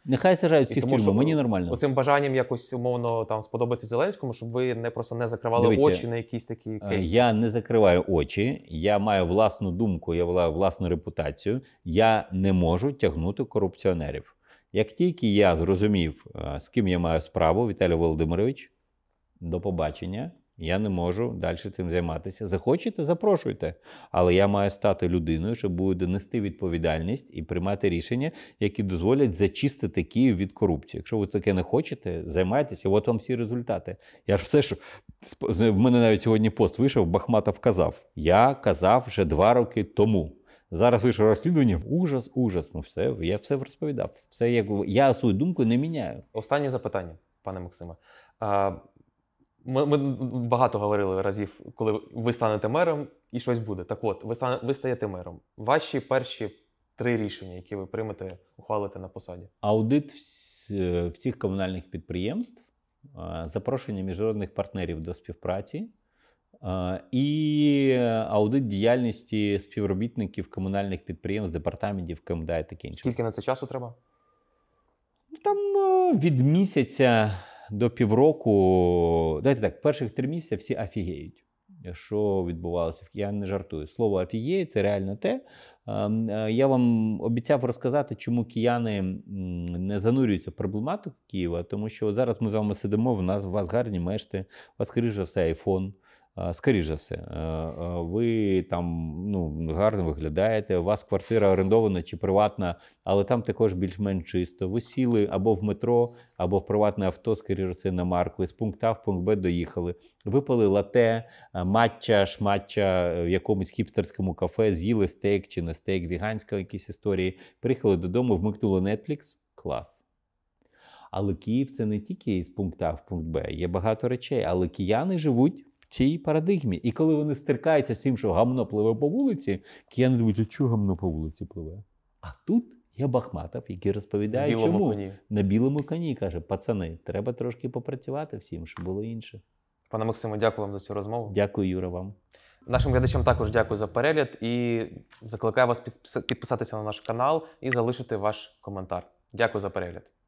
B: Нехай сажають всіх в тюрму. мені нормально оцим бажанням якось умовно там сподобається Зеленському, щоб ви не просто не закривали Дивіться, очі на якісь такі е, кейси.
A: Я не закриваю очі. Я маю власну думку, я маю власну репутацію, я не можу тягнути корупціонерів. Як тільки я зрозумів, е, з ким я маю справу, Віталій Володимирович, до побачення. Я не можу далі цим займатися. Захочете, запрошуйте. Але я маю стати людиною, що буде нести відповідальність і приймати рішення, які дозволять зачистити Київ від корупції. Якщо ви таке не хочете, займайтеся. От вам всі результати. Я ж все, ж в мене навіть сьогодні пост вийшов, Бахматов казав. Я казав вже два роки тому. Зараз вийшло розслідування. Ужас, ужас. Ну все я все розповідав. Все як я свою думку не міняю. Останнє запитання, пане Максиме.
B: Ми ми багато говорили разів, коли ви станете мером і щось буде. Так от, ви стане, ви стаєте мером. Ваші перші три рішення, які ви приймете, ухвалите на посаді.
A: Аудит е, всіх комунальних підприємств, е, запрошення міжнародних партнерів до співпраці е, і аудит діяльності співробітників комунальних підприємств, департаментів КМДА і таке інше. Скільки на це часу треба? Ну, там від місяця до півроку, дайте так, перших три місяці всі афігеють. Що відбувалося Я не жартую. Слово афігеє це реально те. Ем, е, я вам обіцяв розказати, чому кияни не занурюються в проблематику Києва, тому що от зараз ми з вами сидимо, в нас у вас гарні мешти, у вас скоріше все, айфон. Скоріше за все, е, е, ви там ну, гарно виглядаєте, у вас квартира орендована чи приватна, але там також більш-менш чисто. Ви сіли або в метро, або в приватне авто з на марку, з пункту А в пункт Б доїхали. Випали лате, е, матча, шматча в якомусь хіпстерському кафе, з'їли стейк чи не стейк, віганська якісь історії. Приїхали додому, вмикнуло Netflix. Клас. Але Київ це не тільки з пункту А в пункт Б, є багато речей, але кияни живуть цій парадигмі. І коли вони стикаються з тим, що гамно пливе по вулиці, кияни думають, а чого гамно по вулиці пливе? А тут є Бахматов, який розповідає, білому чому коні. на білому коні каже: пацани, треба трошки попрацювати всім, щоб було інше.
B: Пане Максиму, дякую вам за цю
A: розмову. Дякую, Юра, вам. Нашим
B: глядачам також дякую за перегляд і закликаю вас підписатися на наш канал і залишити
A: ваш коментар. Дякую за перегляд.